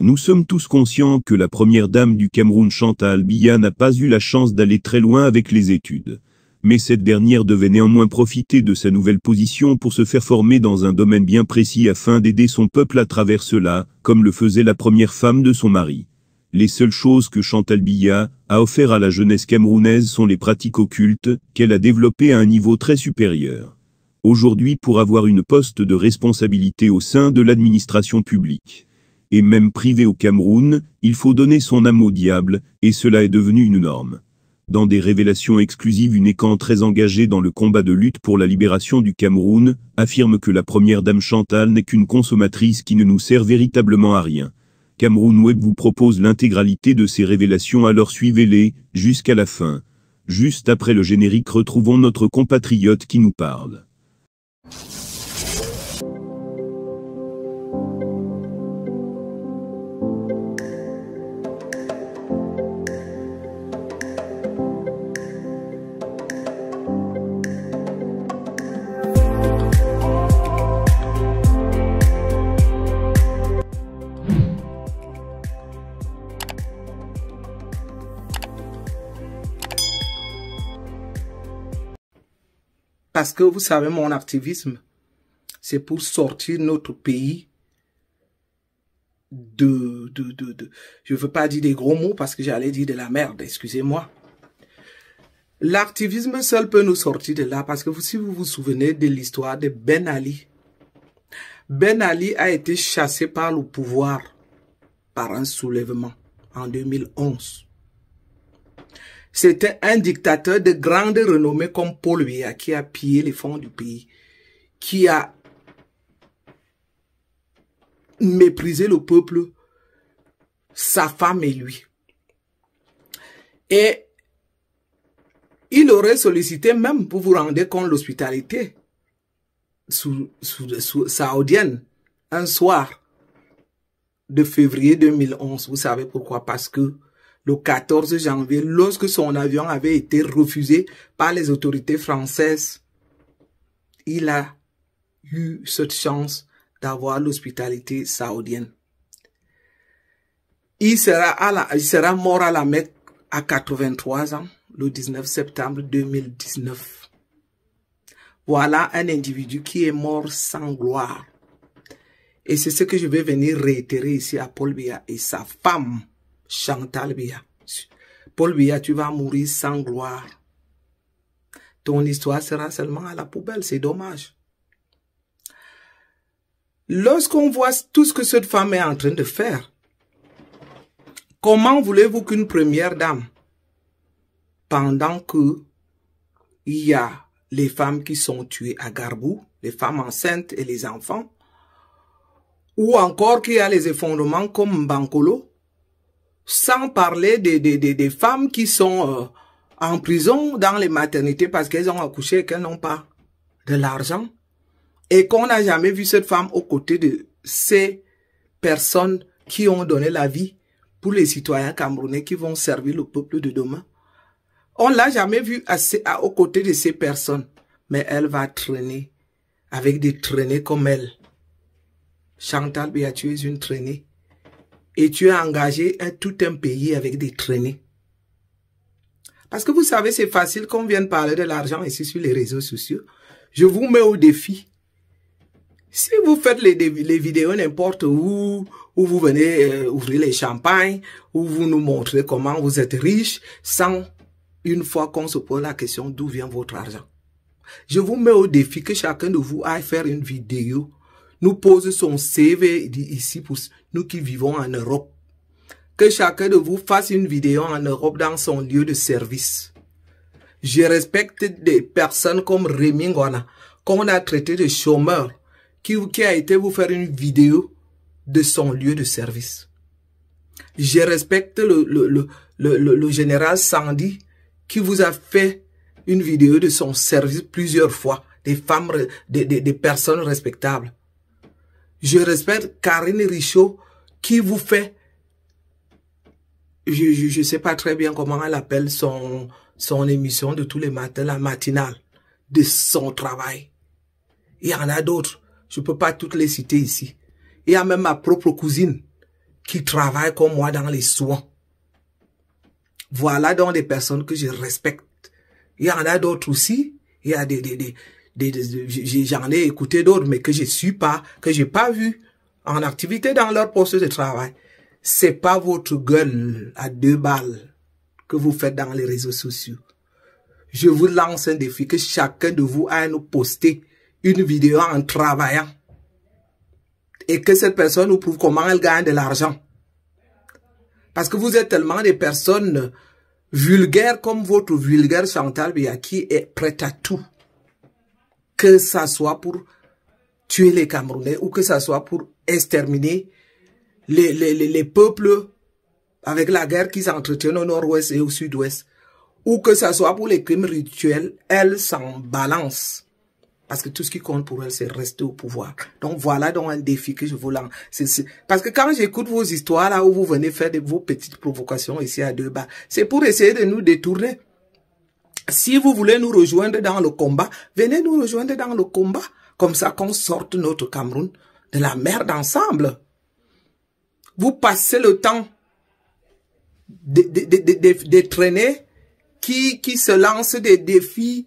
Nous sommes tous conscients que la première dame du Cameroun Chantal Biya n'a pas eu la chance d'aller très loin avec les études. Mais cette dernière devait néanmoins profiter de sa nouvelle position pour se faire former dans un domaine bien précis afin d'aider son peuple à travers cela, comme le faisait la première femme de son mari. Les seules choses que Chantal Biya a offert à la jeunesse camerounaise sont les pratiques occultes, qu'elle a développées à un niveau très supérieur. Aujourd'hui pour avoir une poste de responsabilité au sein de l'administration publique et même privé au Cameroun, il faut donner son âme au diable, et cela est devenu une norme. Dans des révélations exclusives, une écran très engagée dans le combat de lutte pour la libération du Cameroun, affirme que la première dame Chantal n'est qu'une consommatrice qui ne nous sert véritablement à rien. Cameroun Web vous propose l'intégralité de ces révélations alors suivez-les, jusqu'à la fin. Juste après le générique retrouvons notre compatriote qui nous parle. Parce que vous savez, mon activisme, c'est pour sortir notre pays de, de, de, je veux pas dire des gros mots parce que j'allais dire de la merde, excusez-moi. L'activisme seul peut nous sortir de là parce que si vous vous souvenez de l'histoire de Ben Ali, Ben Ali a été chassé par le pouvoir par un soulèvement en 2011. C'était un dictateur de grande renommée comme Paul Biya qui a pillé les fonds du pays, qui a méprisé le peuple, sa femme et lui. Et il aurait sollicité même, pour vous rendre compte, l'hospitalité saoudienne un soir de février 2011. Vous savez pourquoi Parce que le 14 janvier lorsque son avion avait été refusé par les autorités françaises. Il a eu cette chance d'avoir l'hospitalité saoudienne. Il sera, à la, il sera mort à la Mecque à 83 ans le 19 septembre 2019. Voilà un individu qui est mort sans gloire. Et c'est ce que je vais venir réitérer ici à Paul Bia et sa femme. Chantal Bia. Paul Bia, tu vas mourir sans gloire. Ton histoire sera seulement à la poubelle, c'est dommage. Lorsqu'on voit tout ce que cette femme est en train de faire, comment voulez-vous qu'une première dame, pendant que il y a les femmes qui sont tuées à Garbou, les femmes enceintes et les enfants, ou encore qu'il y a les effondrements comme Bankolo, sans parler des, des, des, femmes qui sont euh, en prison dans les maternités parce qu'elles ont accouché et qu'elles n'ont pas de l'argent. Et qu'on n'a jamais vu cette femme aux côtés de ces personnes qui ont donné la vie pour les citoyens camerounais qui vont servir le peuple de demain. On l'a jamais vu vue aux côtés de ces personnes. Mais elle va traîner avec des traînées comme elle. Chantal Béatu est une traînée et tu as engagé à tout un pays avec des traînées. Parce que vous savez, c'est facile qu'on vienne parler de l'argent ici sur les réseaux sociaux. Je vous mets au défi. Si vous faites les, vidéos n'importe où, où vous venez euh, ouvrir les champagnes, où vous nous montrez comment vous êtes riche, sans une fois qu'on se pose la question d'où vient votre argent. Je vous mets au défi que chacun de vous aille faire une vidéo nous pose son CV ici pour nous qui vivons en Europe. Que chacun de vous fasse une vidéo en Europe dans son lieu de service. Je respecte des personnes comme Rémi Ngwana, qu'on a traité de chômeur, qui, qui a été vous faire une vidéo de son lieu de service. Je respecte le, le, général Sandy, qui vous a fait une vidéo de son service plusieurs fois, des femmes, des personnes respectables. Je respecte Karine Richaud qui vous fait, je ne sais pas très bien comment elle appelle son, son émission de tous les matins, la matinale, de son travail. Il y en a d'autres. Je peux pas toutes les citer ici. Il y a même ma propre cousine qui travaille comme moi dans les soins. Voilà donc des personnes que je respecte. Il y en a d'autres aussi. Il y a des, des, des, j'en ai écouté d'autres, mais que je ne suis pas, que je n'ai pas vu en activité dans leur poste de travail. C'est pas votre gueule à deux balles que vous faites dans les réseaux sociaux. Je vous lance un défi que chacun de vous aille nous poster une vidéo en travaillant. Et que cette personne nous prouve comment elle gagne de l'argent. Parce que vous êtes tellement des personnes vulgaires comme votre vulgaire Chantal Biaki est prête à tout que ça soit pour tuer les Camerounais ou que ça soit pour exterminer les, les, les, peuples avec la guerre qu'ils entretiennent au nord-ouest et au sud-ouest. Ou que ça soit pour les crimes rituels, elles s'en balancent. Parce que tout ce qui compte pour elles, c'est rester au pouvoir. Donc voilà donc un défi que je vous lance. Parce que quand j'écoute vos histoires là où vous venez faire de, vos petites provocations ici à deux bas, c'est pour essayer de nous détourner. Si vous voulez nous rejoindre dans le combat, venez nous rejoindre dans le combat. Comme ça qu'on sorte notre Cameroun de la merde d'ensemble. Vous passez le temps des de, qui, qui se lance des défis,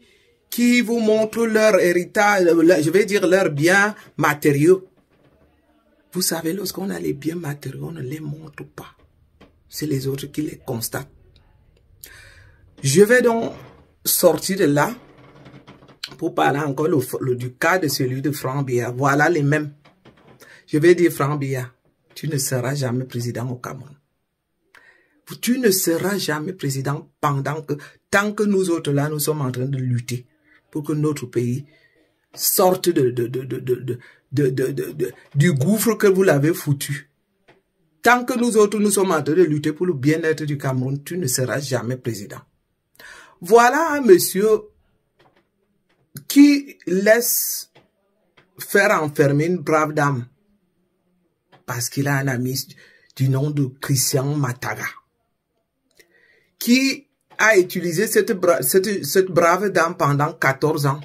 qui vous montrent leur héritage, je vais dire leur bien matériaux. Vous savez, lorsqu'on a les biens matériaux, on ne les montre pas. C'est les autres qui les constatent. Je vais donc sorti de là pour parler encore du cas de celui de Franck Bia. Voilà les mêmes. Je vais dire, Franck Bia, tu ne seras jamais président au Cameroun. Tu ne seras jamais président pendant que, tant que nous autres là, nous sommes en train de lutter pour que notre pays sorte de, du gouffre que vous l'avez foutu. Tant que nous autres, nous sommes en train de lutter pour le bien-être du Cameroun, tu ne seras jamais président. Voilà un monsieur qui laisse faire enfermer une brave dame parce qu'il a un ami du nom de Christian Mataga qui a utilisé cette, brave dame pendant 14 ans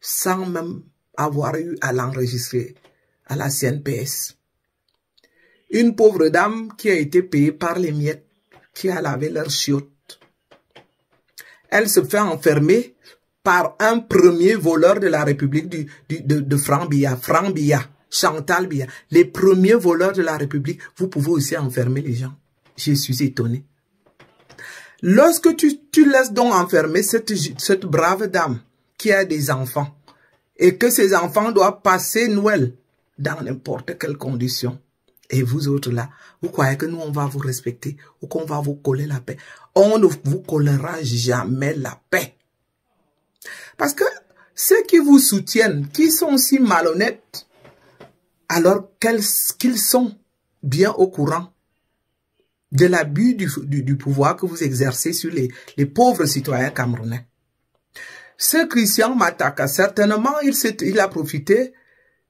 sans même avoir eu à l'enregistrer à la CNPS. Une pauvre dame qui a été payée par les miettes qui a lavé leurs chiottes elle se fait enfermer par un premier voleur de la République du, de, de Franck Chantal Les premiers voleurs de la République, vous pouvez aussi enfermer les gens. Je suis étonné. Lorsque tu, tu laisses donc enfermer cette, cette brave dame qui a des enfants et que ces enfants doivent passer Noël dans n'importe quelle condition, et vous autres là, vous croyez que nous, on va vous respecter ou qu'on va vous coller la paix. On ne vous collera jamais la paix. Parce que ceux qui vous soutiennent, qui sont si malhonnêtes, alors qu'ils sont bien au courant de l'abus du, pouvoir que vous exercez sur les, pauvres citoyens camerounais. Ce Christian Mataka, certainement, il a profité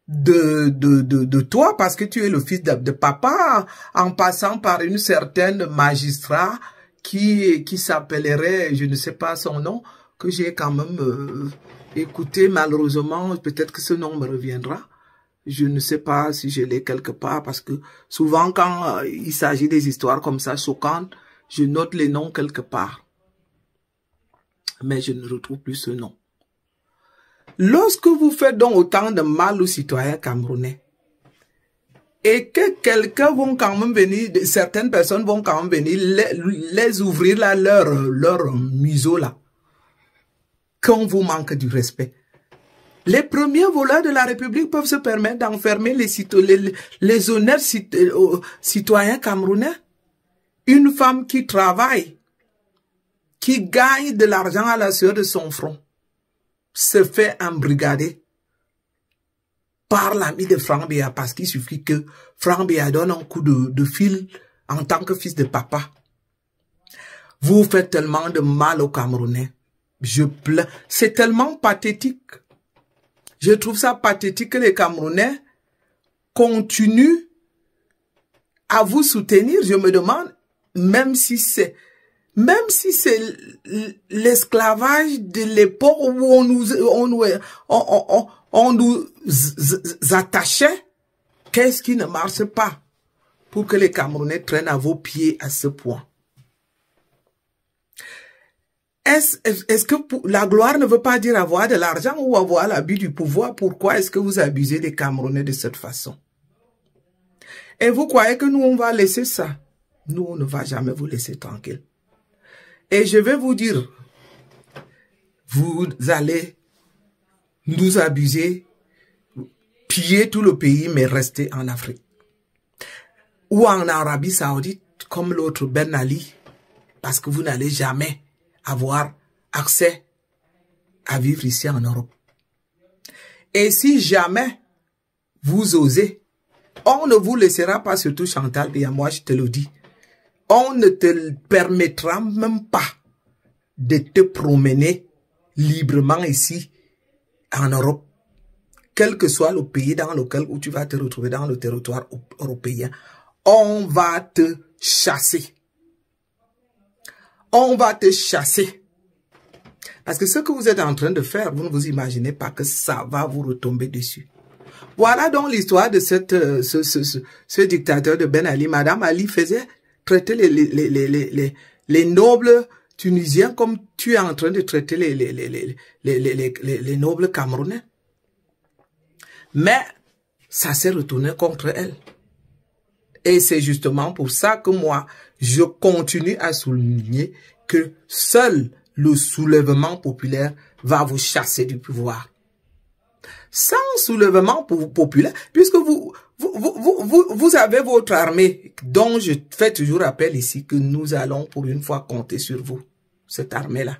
de, de, de, de, toi parce que tu es le fils de, papa en passant par une certaine magistrat qui, qui s'appellerait, je ne sais pas son nom, que j'ai quand même euh, écouté malheureusement, peut-être que ce nom me reviendra. Je ne sais pas si je l'ai quelque part parce que souvent quand euh, il s'agit des histoires comme ça choquantes, je note les noms quelque part. Mais je ne retrouve plus ce nom. Lorsque vous faites donc autant de mal aux citoyens camerounais, et que quelqu'un vont quand même venir, certaines personnes vont quand même venir les, ouvrir là, leur, leur museau là, quand vous manque du respect. Les premiers voleurs de la République peuvent se permettre d'enfermer les, les, les, euh, euh, citoyens camerounais. Une femme qui travaille, qui gagne de l'argent à la sueur de son front, se fait embrigader par l'ami de Franck Béa parce qu'il suffit que Franck Béa donne un coup de, fil en tant que fils de papa. Vous faites tellement de mal aux Camerounais. Je pleure. C'est tellement pathétique. Je trouve ça pathétique que les Camerounais continuent à vous soutenir. Je me demande, même si c'est même si c'est l'esclavage de l'époque où on nous, on, nous, on, on nous attachait, qu'est-ce qui ne marche pas pour que les Camerounais traînent à vos pieds à ce point Est-ce est que la gloire ne veut pas dire avoir de l'argent ou avoir l'abus du pouvoir Pourquoi est-ce que vous abusez des Camerounais de cette façon Et vous croyez que nous, on va laisser ça Nous, on ne va jamais vous laisser tranquille. Et je vais vous dire, vous allez nous abuser, piller tout le pays, mais rester en Afrique. Ou en Arabie Saoudite, comme l'autre Ben Ali, parce que vous n'allez jamais avoir accès à vivre ici en Europe. Et si jamais vous osez, on ne vous laissera pas, surtout Chantal, et moi je te le dis, on ne te permettra même pas de te promener librement ici en Europe, quel que soit le pays dans lequel où tu vas te retrouver dans le territoire européen. On va te chasser. On va te chasser. Parce que ce que vous êtes en train de faire, vous ne vous imaginez pas que ça va vous retomber dessus. Voilà donc l'histoire de cette, euh, ce, ce, ce, dictateur de Ben Ali. Madame Ali faisait traiter les, nobles tunisiens comme tu es en train de traiter les, les nobles camerounais. Mais ça s'est retourné contre elle. Et c'est justement pour ça que moi, je continue à souligner que seul le soulèvement populaire va vous chasser du pouvoir. Sans soulèvement populaire, puisque vous, vous, vous, vous, vous, avez votre armée, dont je fais toujours appel ici que nous allons pour une fois compter sur vous, cette armée-là.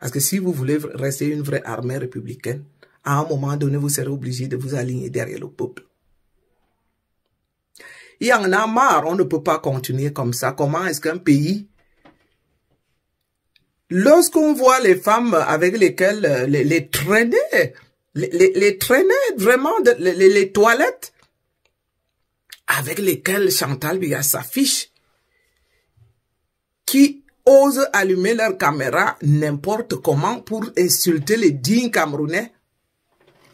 Parce que si vous voulez rester une vraie armée républicaine, à un moment donné, vous serez obligé de vous aligner derrière le peuple. Il y en a marre, on ne peut pas continuer comme ça. Comment est-ce qu'un pays... Lorsqu'on voit les femmes avec lesquelles les, euh, traîner, les, les, traîner vraiment, les toilettes, avec lesquels Chantal Biya s'affiche, qui osent allumer leur caméra n'importe comment pour insulter les dignes Camerounais,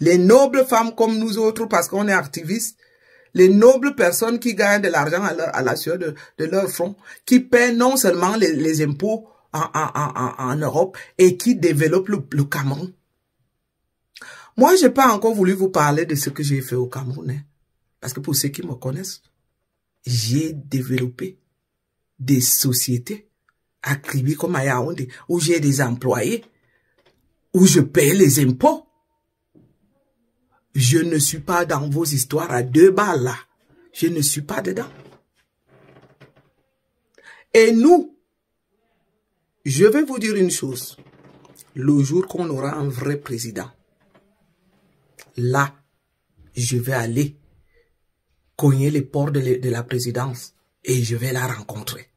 les nobles femmes comme nous autres parce qu'on est activistes, les nobles personnes qui gagnent de l'argent à, la sueur de, leur front, qui paient non seulement les, impôts en, Europe et qui développent le, Cameroun. Moi, j'ai pas encore voulu vous parler de ce que j'ai fait au Cameroun. Hein. Parce que pour ceux qui me connaissent, j'ai développé des sociétés à Kribi comme à Yaoundé, où j'ai des employés, où je paye les impôts. Je ne suis pas dans vos histoires à deux balles là. Je ne suis pas dedans. Et nous, je vais vous dire une chose. Le jour qu'on aura un vrai président, là, je vais aller cogner les portes de la présidence et je vais la rencontrer.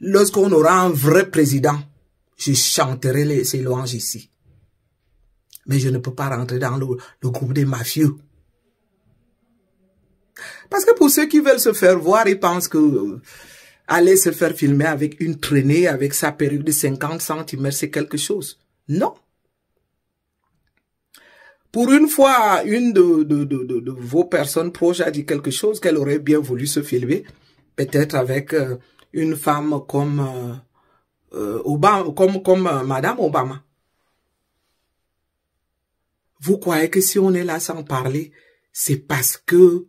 Lorsqu'on aura un vrai président, je chanterai les, ses louanges ici. Mais je ne peux pas rentrer dans le, groupe des mafieux. Parce que pour ceux qui veulent se faire voir, ils pensent que euh, aller se faire filmer avec une traînée, avec sa perruque de 50 centimètres, c'est quelque chose. Non pour une fois, une de, vos personnes proches a dit quelque chose qu'elle aurait bien voulu se filmer, peut-être avec euh, une femme comme euh, euh Obama, comme euh, Madame Obama. Vous croyez que si on est là sans parler, c'est parce que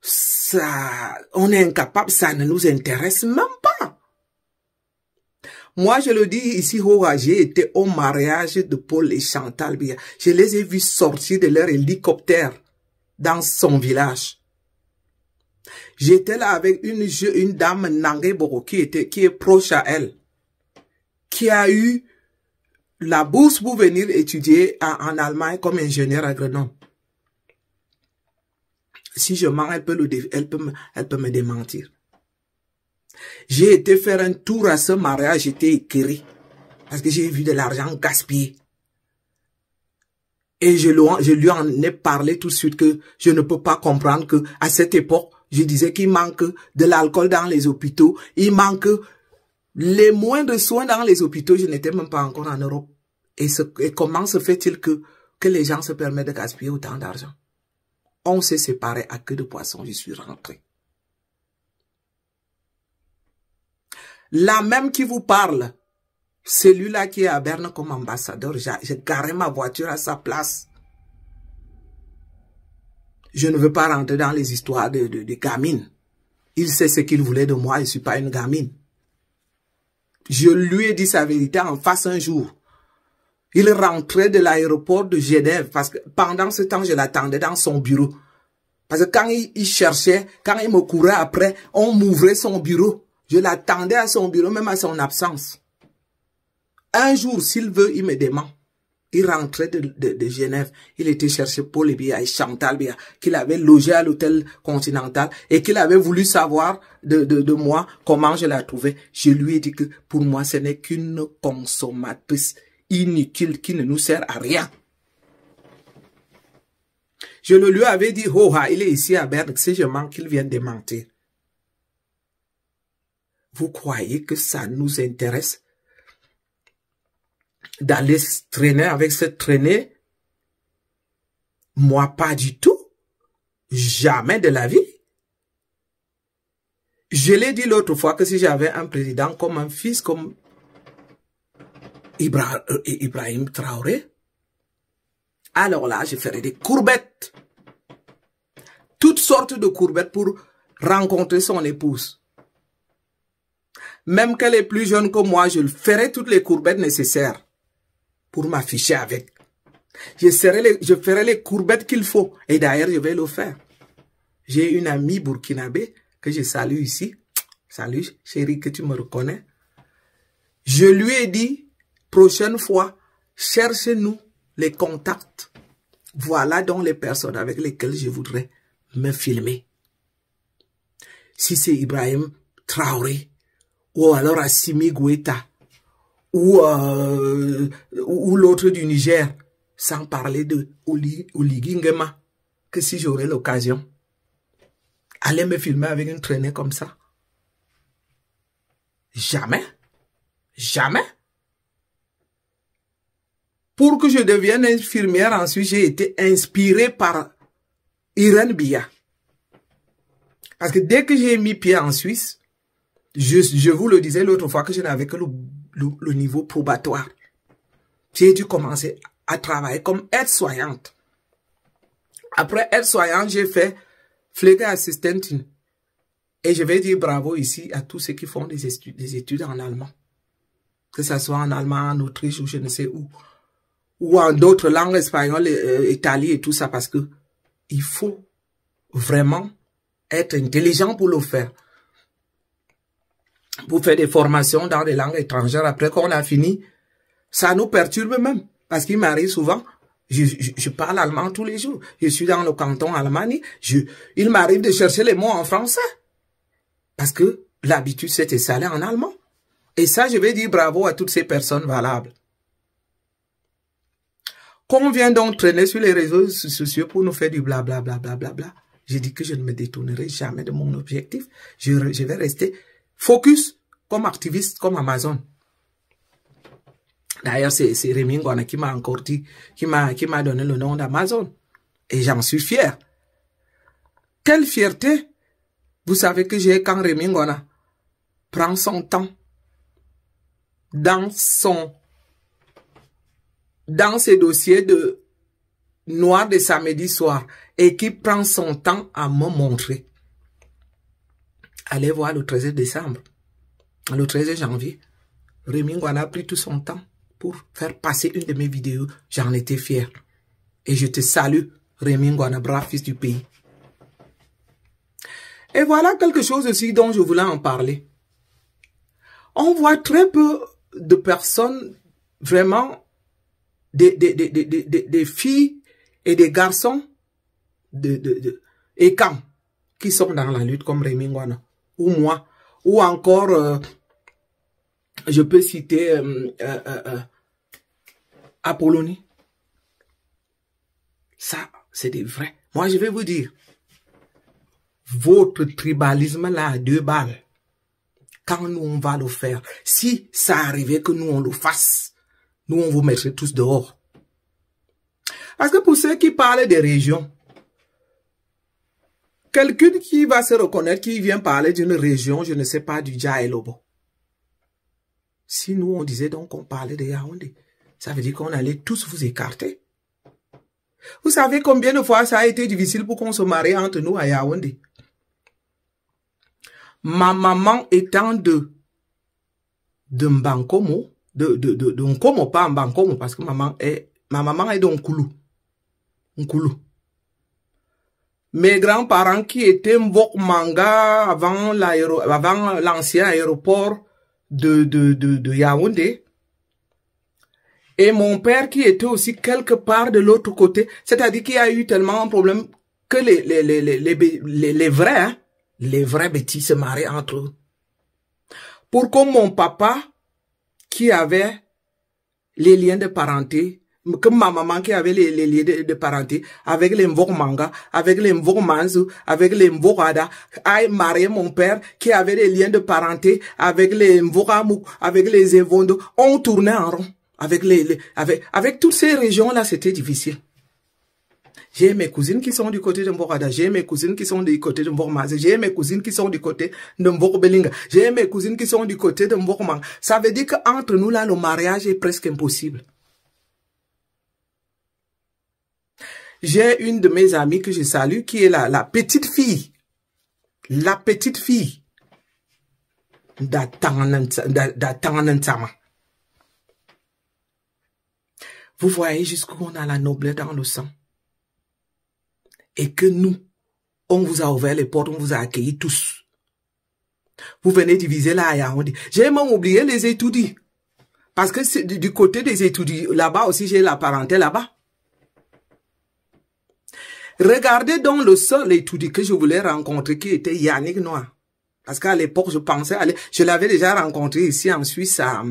ça, on est incapable, ça ne nous intéresse même pas. Moi, je le dis ici, j'ai été au mariage de Paul et Chantal Je les ai vus sortir de leur hélicoptère dans son village. J'étais là avec une, dame Nangé qui, était, qui est proche à elle, qui a eu la bourse pour venir étudier en Allemagne comme ingénieur agronome. Si je mens, elle peut me démentir. J'ai été faire un tour à ce mariage, j'étais guéri, Parce que j'ai vu de l'argent gaspillé. Et je lui, en ai parlé tout de suite que je ne peux pas comprendre que à cette époque, je disais qu'il manque de l'alcool dans les hôpitaux, il manque les moindres soins dans les hôpitaux. Je n'étais même pas encore en Europe. Et, comment se fait-il que, que les gens se permettent de gaspiller autant d'argent On s'est séparés à queue de poisson, je suis rentré. La même qui vous parle, celui-là qui est à Berne comme ambassadeur, j'ai garé ma voiture à sa place. Je ne veux pas rentrer dans les histoires de, de, gamines. Il sait ce qu'il voulait de moi, je ne suis pas une gamine. Je lui ai dit sa vérité en face un jour. Il rentrait de l'aéroport de Genève parce que pendant ce temps, je l'attendais dans son bureau. Parce que quand il, cherchait, quand il me courait après, on m'ouvrait son bureau. Je l'attendais à son bureau, même à son absence. Un jour, s'il veut, il me dément. Il rentrait de, Genève. Il était cherché Paul et Bia et Chantal Bia, qu'il avait logé à l'hôtel continental et qu'il avait voulu savoir de, moi comment je la trouvais. Je lui ai dit que pour moi, ce n'est qu'une consommatrice inutile qui ne nous sert à rien. Je le lui avais dit, oh, ah, il est ici à Berne, si je manque, qu'il vienne démentir. Vous croyez que ça nous intéresse d'aller traîner avec cette traînée Moi, pas du tout. Jamais de la vie. Je l'ai dit l'autre fois que si j'avais un président comme un fils, comme euh, Ibrahim Traoré, alors là, je ferais des courbettes. Toutes sortes de courbettes pour rencontrer son épouse. Même qu'elle est plus jeune que moi, je ferai toutes les courbettes nécessaires pour m'afficher avec. Je, je ferai les courbettes qu'il faut. Et d'ailleurs, je vais le faire. J'ai une amie burkinabé que je salue ici. Salut, chérie, que tu me reconnais. Je lui ai dit, prochaine fois, cherchez-nous les contacts. Voilà donc les personnes avec lesquelles je voudrais me filmer. Si c'est Ibrahim Traoré, ou oh, alors à Simi euh, ou, ou l'autre du Niger, sans parler de Oli, que si j'aurais l'occasion, aller me filmer avec une traînée comme ça. Jamais. Jamais. Pour que je devienne infirmière, en Suisse. j'ai été inspiré par Irene Bia. Parce que dès que j'ai mis pied en Suisse, je, je vous le disais l'autre fois que je n'avais que le, niveau probatoire. J'ai dû commencer à travailler comme aide-soignante. Après aide-soignante, j'ai fait fléguer assistante. Et je vais dire bravo ici à tous ceux qui font des études, en allemand. Que ce soit en allemand, en Autriche ou je ne sais où. Ou en d'autres langues, espagnoles, euh, italien et tout ça. Parce que il faut vraiment être intelligent pour le faire pour faire des formations dans des langues étrangères après qu'on a fini. Ça nous perturbe même, parce qu'il m'arrive souvent, je, parle allemand tous les jours, je suis dans le canton Allemagne, je, il m'arrive de chercher les mots en français, parce que l'habitude c'était salé en allemand. Et ça, je vais dire bravo à toutes ces personnes valables. Qu'on vient donc traîner sur les réseaux sociaux pour nous faire du blablabla, bla, J'ai dit que je ne me détournerai jamais de mon objectif. je vais rester focus comme activiste comme Amazon. D'ailleurs, c'est Rémi Ngwana qui m'a encore dit, qui m'a donné le nom d'Amazon. Et j'en suis fier. Quelle fierté Vous savez que j'ai quand Rémi Ngwana prend son temps dans son dans ses dossiers de noir de samedi soir et qui prend son temps à me montrer. Allez voir le 13 décembre le 13 janvier, Nguana a pris tout son temps pour faire passer une de mes vidéos. J'en étais fier. Et je te salue, Nguana, brave fils du pays. Et voilà quelque chose aussi dont je voulais en parler. On voit très peu de personnes, vraiment, des, filles et des garçons et quand, qui sont dans la lutte comme Nguana ou moi ou encore, euh, je peux citer euh, euh, Apollonie. Ça, c'est des vrais. Moi, je vais vous dire, votre tribalisme là deux balles. Quand nous, on va le faire, si ça arrivait que nous, on le fasse, nous, on vous mettrait tous dehors. Parce que pour ceux qui parlent des régions, Quelqu'un qui va se reconnaître, qui vient parler d'une région, je ne sais pas, du Djaïlobo. Si nous, on disait donc qu'on parlait de Yaoundé, ça veut dire qu'on allait tous vous écarter. Vous savez combien de fois ça a été difficile pour qu'on se marie entre nous à Yaoundé. Ma maman étant de, de Mbankomo, de, de, de, pas Mbankomo, parce que maman est, ma maman est de Nkulu. Nkulu mes grands-parents qui étaient Manga avant l'ancien aéroport de, de, de, de, Yaoundé. Et mon père qui était aussi quelque part de l'autre côté. C'est-à-dire qu'il y a eu tellement de problème que les, les, les, les, les vrais, les vrais hein, bêtis se mariaient entre eux. Pourquoi mon papa, qui avait les liens de parenté comme ma maman qui avait les, liens de, parenté, avec les Manga, avec les Manzu, avec les Mvorada, a marié mon père qui avait les liens de parenté avec les Mvoramou, avec les Evondo. On tournait en rond. Avec, les, avec, avec toutes ces régions-là, c'était difficile. J'ai mes cousines qui sont du côté de Mvorada, j'ai mes cousines qui sont du côté de Mbormaz, j'ai mes cousines qui sont du côté de Mborbelinga, j'ai mes cousines qui sont du côté de Mbormang. Ça veut dire qu'entre nous, là, le mariage est presque impossible. J'ai une de mes amies que je salue qui est la, petite fille. La petite fille Vous voyez jusqu'où on a la noblesse dans le sang. Et que nous, on vous a ouvert les portes, on vous a accueillis tous. Vous venez diviser là J'ai même oublié les étudiants. Parce que du côté des étudiants, là-bas aussi, j'ai la parenté là-bas. Regardez donc le seul étudiant que je voulais rencontrer qui était Yannick Noir. Parce qu'à l'époque, je pensais aller. Je l'avais déjà rencontré ici en Suisse à,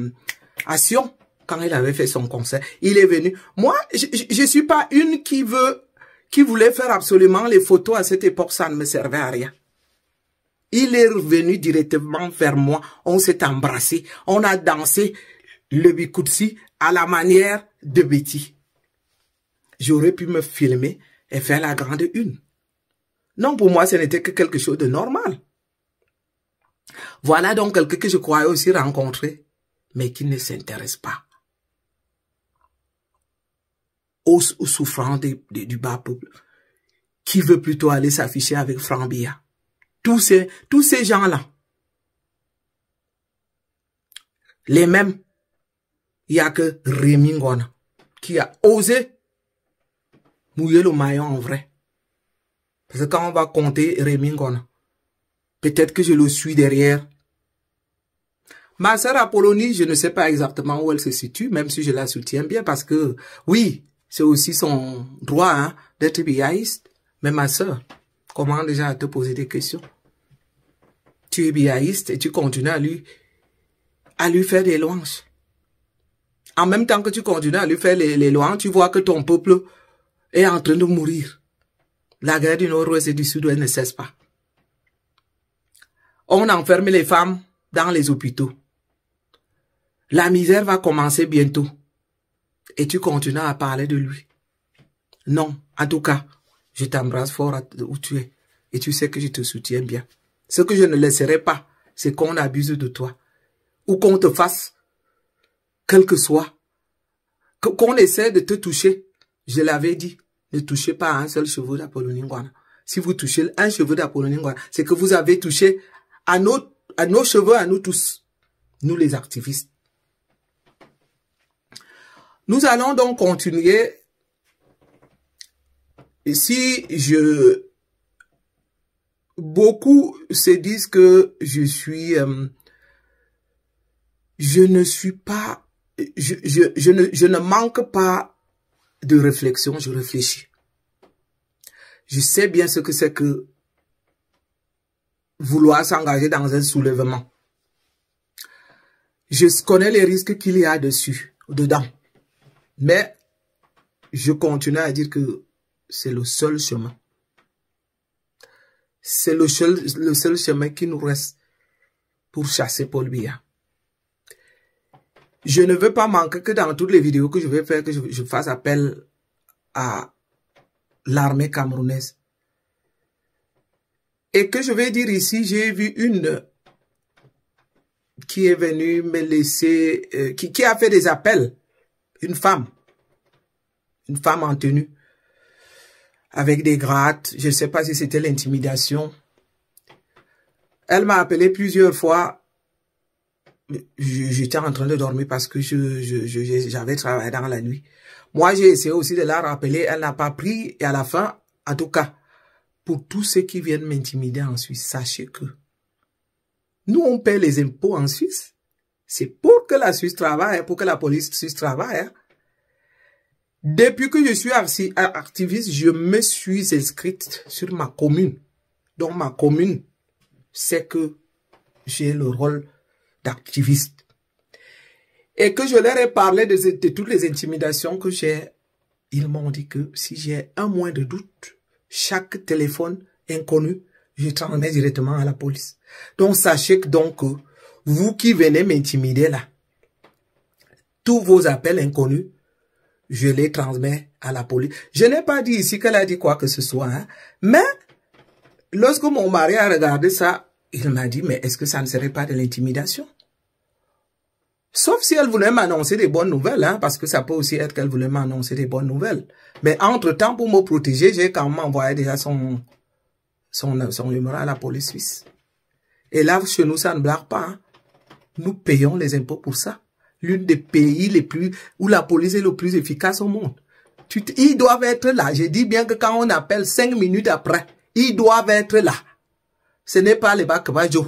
à Sion quand il avait fait son concert. Il est venu. Moi, je, je, suis pas une qui veut, qui voulait faire absolument les photos à cette époque. Ça ne me servait à rien. Il est revenu directement vers moi. On s'est embrassé. On a dansé le bikutsi à la manière de Betty. J'aurais pu me filmer et faire la grande une. Non, pour moi, ce n'était que quelque chose de normal. Voilà donc quelqu'un que je croyais aussi rencontrer, mais qui ne s'intéresse pas aux, du bas peuple, qui veut plutôt aller s'afficher avec Frambia. Tous ces, tous ces gens-là, les mêmes, il n'y a que Rémi Ngona qui a osé mouiller le maillon en vrai. Parce que quand on va compter Remingon, peut-être que je le suis derrière. Ma sœur Apollonie, je ne sais pas exactement où elle se situe, même si je la soutiens bien, parce que oui, c'est aussi son droit hein, d'être biaïste. Mais ma sœur, comment déjà à te poser des questions Tu es biaïste et tu continues à lui, à lui faire des louanges. En même temps que tu continues à lui faire les, les louanges, tu vois que ton peuple est en train de mourir. La guerre du Nord-Ouest et du Sud-Ouest ne cesse pas. On enfermé les femmes dans les hôpitaux. La misère va commencer bientôt. Et tu continues à parler de lui. Non, en tout cas, je t'embrasse fort où tu es. Et tu sais que je te soutiens bien. Ce que je ne laisserai pas, c'est qu'on abuse de toi. Ou qu'on te fasse, quel que soit. Qu'on essaie de te toucher. Je l'avais dit. Ne touchez pas un seul cheveu d'Apolloningwana. Si vous touchez un cheveu d'Apolloningwana, c'est que vous avez touché à nos, cheveux, à nous tous, nous les activistes. Nous allons donc continuer. Et si je... Beaucoup se disent que je suis... Euh, je ne suis pas... je ne manque pas de réflexion, je réfléchis. Je sais bien ce que c'est que vouloir s'engager dans un soulèvement. Je connais les risques qu'il y a dessus, dedans. Mais je continue à dire que c'est le seul chemin. C'est le seul, le seul chemin qui nous reste pour chasser Paul Bia je ne veux pas manquer que dans toutes les vidéos que je vais faire, que je, fasse appel à l'armée camerounaise. Et que je vais dire ici, j'ai vu une qui est venue me laisser, euh, qui, qui a fait des appels, une femme, une femme en tenue, avec des grattes, je ne sais pas si c'était l'intimidation. Elle m'a appelé plusieurs fois j'étais en train de dormir parce que j'avais je, je, travaillé dans la nuit. Moi, j'ai essayé aussi de la rappeler, elle n'a pas pris, et à la fin, en tout cas, pour tous ceux qui viennent m'intimider en Suisse, sachez que nous, on paie les impôts en Suisse. C'est pour que la Suisse travaille, pour que la police suisse travaille. Hein. Depuis que je suis activiste, je me suis inscrite sur ma commune. Donc ma commune, c'est que j'ai le rôle d'activistes. Et que je leur ai parlé de, toutes les intimidations que j'ai, ils m'ont dit que si j'ai un moins de doute, chaque téléphone inconnu, je transmets directement à la police. Donc sachez que donc, euh, vous qui venez m'intimider là, tous vos appels inconnus, je les transmets à la police. Je n'ai pas dit ici qu'elle a dit quoi que ce soit, hein. mais lorsque mon mari a regardé ça, il m'a dit, mais est-ce que ça ne serait pas de l'intimidation Sauf si elle voulait m'annoncer des bonnes nouvelles, hein, parce que ça peut aussi être qu'elle voulait m'annoncer des bonnes nouvelles. Mais entre-temps, pour me protéger, j'ai quand même envoyé déjà son, son, son numéro à la police suisse. Et là, chez nous, ça ne blague pas. Hein. Nous payons les impôts pour ça. L'une des pays les plus, où la police est le plus efficace au monde. Tu ils doivent être là. J'ai dit bien que quand on appelle cinq minutes après, ils doivent être là. Ce n'est pas les Bajo.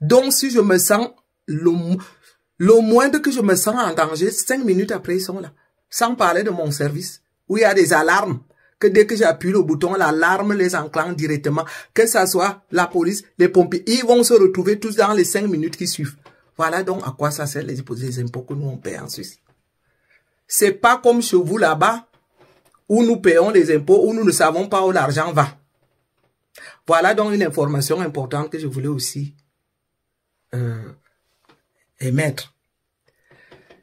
Donc, si je me sens le, moins moindre que je me sens en danger, cinq minutes après, ils sont là. Sans parler de mon service, où il y a des alarmes. Que dès que j'appuie le bouton, l'alarme les enclenche directement. Que ce soit la police, les pompiers, ils vont se retrouver tous dans les cinq minutes qui suivent. Voilà donc à quoi ça sert les, impôts que nous on paye en Suisse. C'est pas comme chez vous là-bas, où nous payons les impôts, où nous ne savons pas où l'argent va. Voilà donc une information importante que je voulais aussi euh, maître.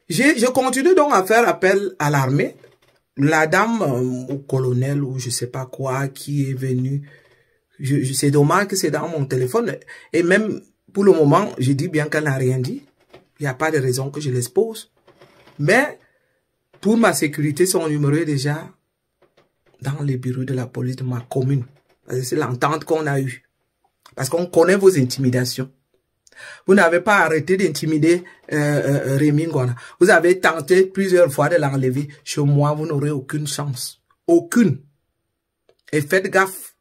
Je, je continue donc à faire appel à l'armée. La dame ou euh, au colonel ou je sais pas quoi qui est venue, je, c'est dommage que c'est dans mon téléphone. Et même pour le moment, je dis bien qu'elle n'a rien dit. Il n'y a pas de raison que je l'expose. Mais pour ma sécurité, son numéro est déjà dans les bureaux de la police de ma commune. C'est l'entente qu'on a eue. Parce qu'on connaît vos intimidations. Vous n'avez pas arrêté d'intimider euh, euh, Rémi Ngona. Vous avez tenté plusieurs fois de l'enlever. Chez moi, vous n'aurez aucune chance. Aucune. Et faites gaffe.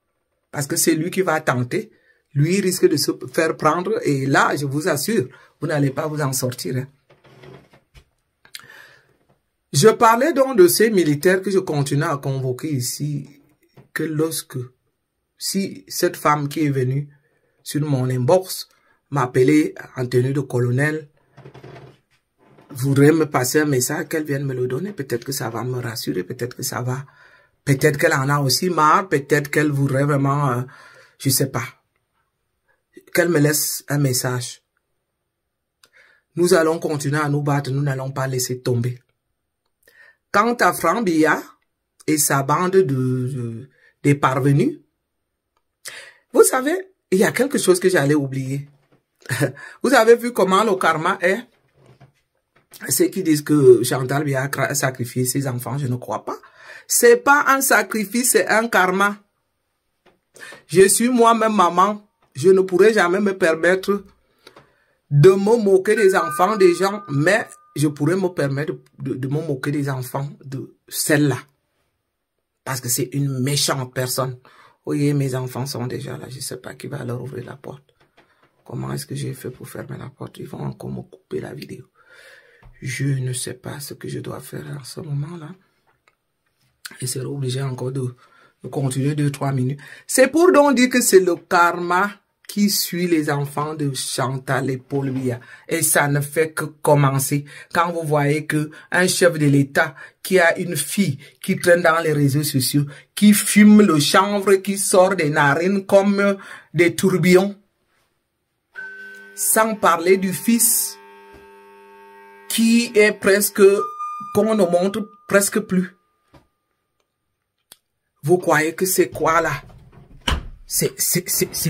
Parce que c'est lui qui va tenter. Lui risque de se faire prendre. Et là, je vous assure, vous n'allez pas vous en sortir. Hein. Je parlais donc de ces militaires que je continue à convoquer ici, que lorsque, si cette femme qui est venue sur mon inbox m'appeler en tenue de colonel voudrait me passer un message, qu'elle vienne me le donner. Peut-être que ça va me rassurer, peut-être que ça va... Peut-être qu'elle en a aussi marre, peut-être qu'elle voudrait vraiment... je euh, je sais pas. Qu'elle me laisse un message. Nous allons continuer à nous battre, nous n'allons pas laisser tomber. Quant à Franck et sa bande de, des parvenus, vous savez, il y a quelque chose que j'allais oublier. Vous avez vu comment le karma est Ceux qui disent que jean a sacrifié ses enfants, je ne crois pas. C'est pas un sacrifice, c'est un karma. Je suis moi-même maman. Je ne pourrais jamais me permettre de me moquer des enfants des gens, mais je pourrais me permettre de, me moquer des enfants de celle-là. Parce que c'est une méchante personne. Voyez, mes enfants sont déjà là, je ne sais pas qui va leur ouvrir la porte. Comment est-ce que j'ai fait pour fermer la porte Ils vont encore me couper la vidéo. Je ne sais pas ce que je dois faire en ce moment-là. Et c'est obligé encore de, continuer deux, trois minutes. C'est pour donc dire que c'est le karma qui suit les enfants de Chantal et Paul Bia. Et ça ne fait que commencer. Quand vous voyez que un chef de l'État qui a une fille qui traîne dans les réseaux sociaux, qui fume le chanvre, qui sort des narines comme des tourbillons, sans parler du fils qui est presque, qu'on ne montre presque plus. Vous croyez que c'est quoi là C'est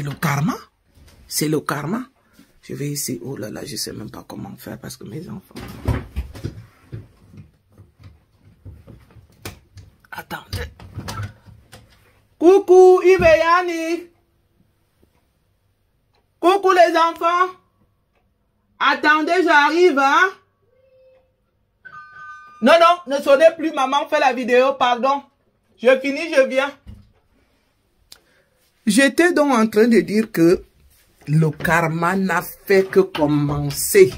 le karma C'est le karma Je vais ici, oh là là, je ne sais même pas comment faire parce que mes enfants... Attendez. Coucou Ibeyani Coucou les enfants Attendez, j'arrive, hein? Non, non, ne sonnez plus, maman fait la vidéo, pardon. Je finis, je viens. J'étais donc en train de dire que le karma n'a fait que commencer.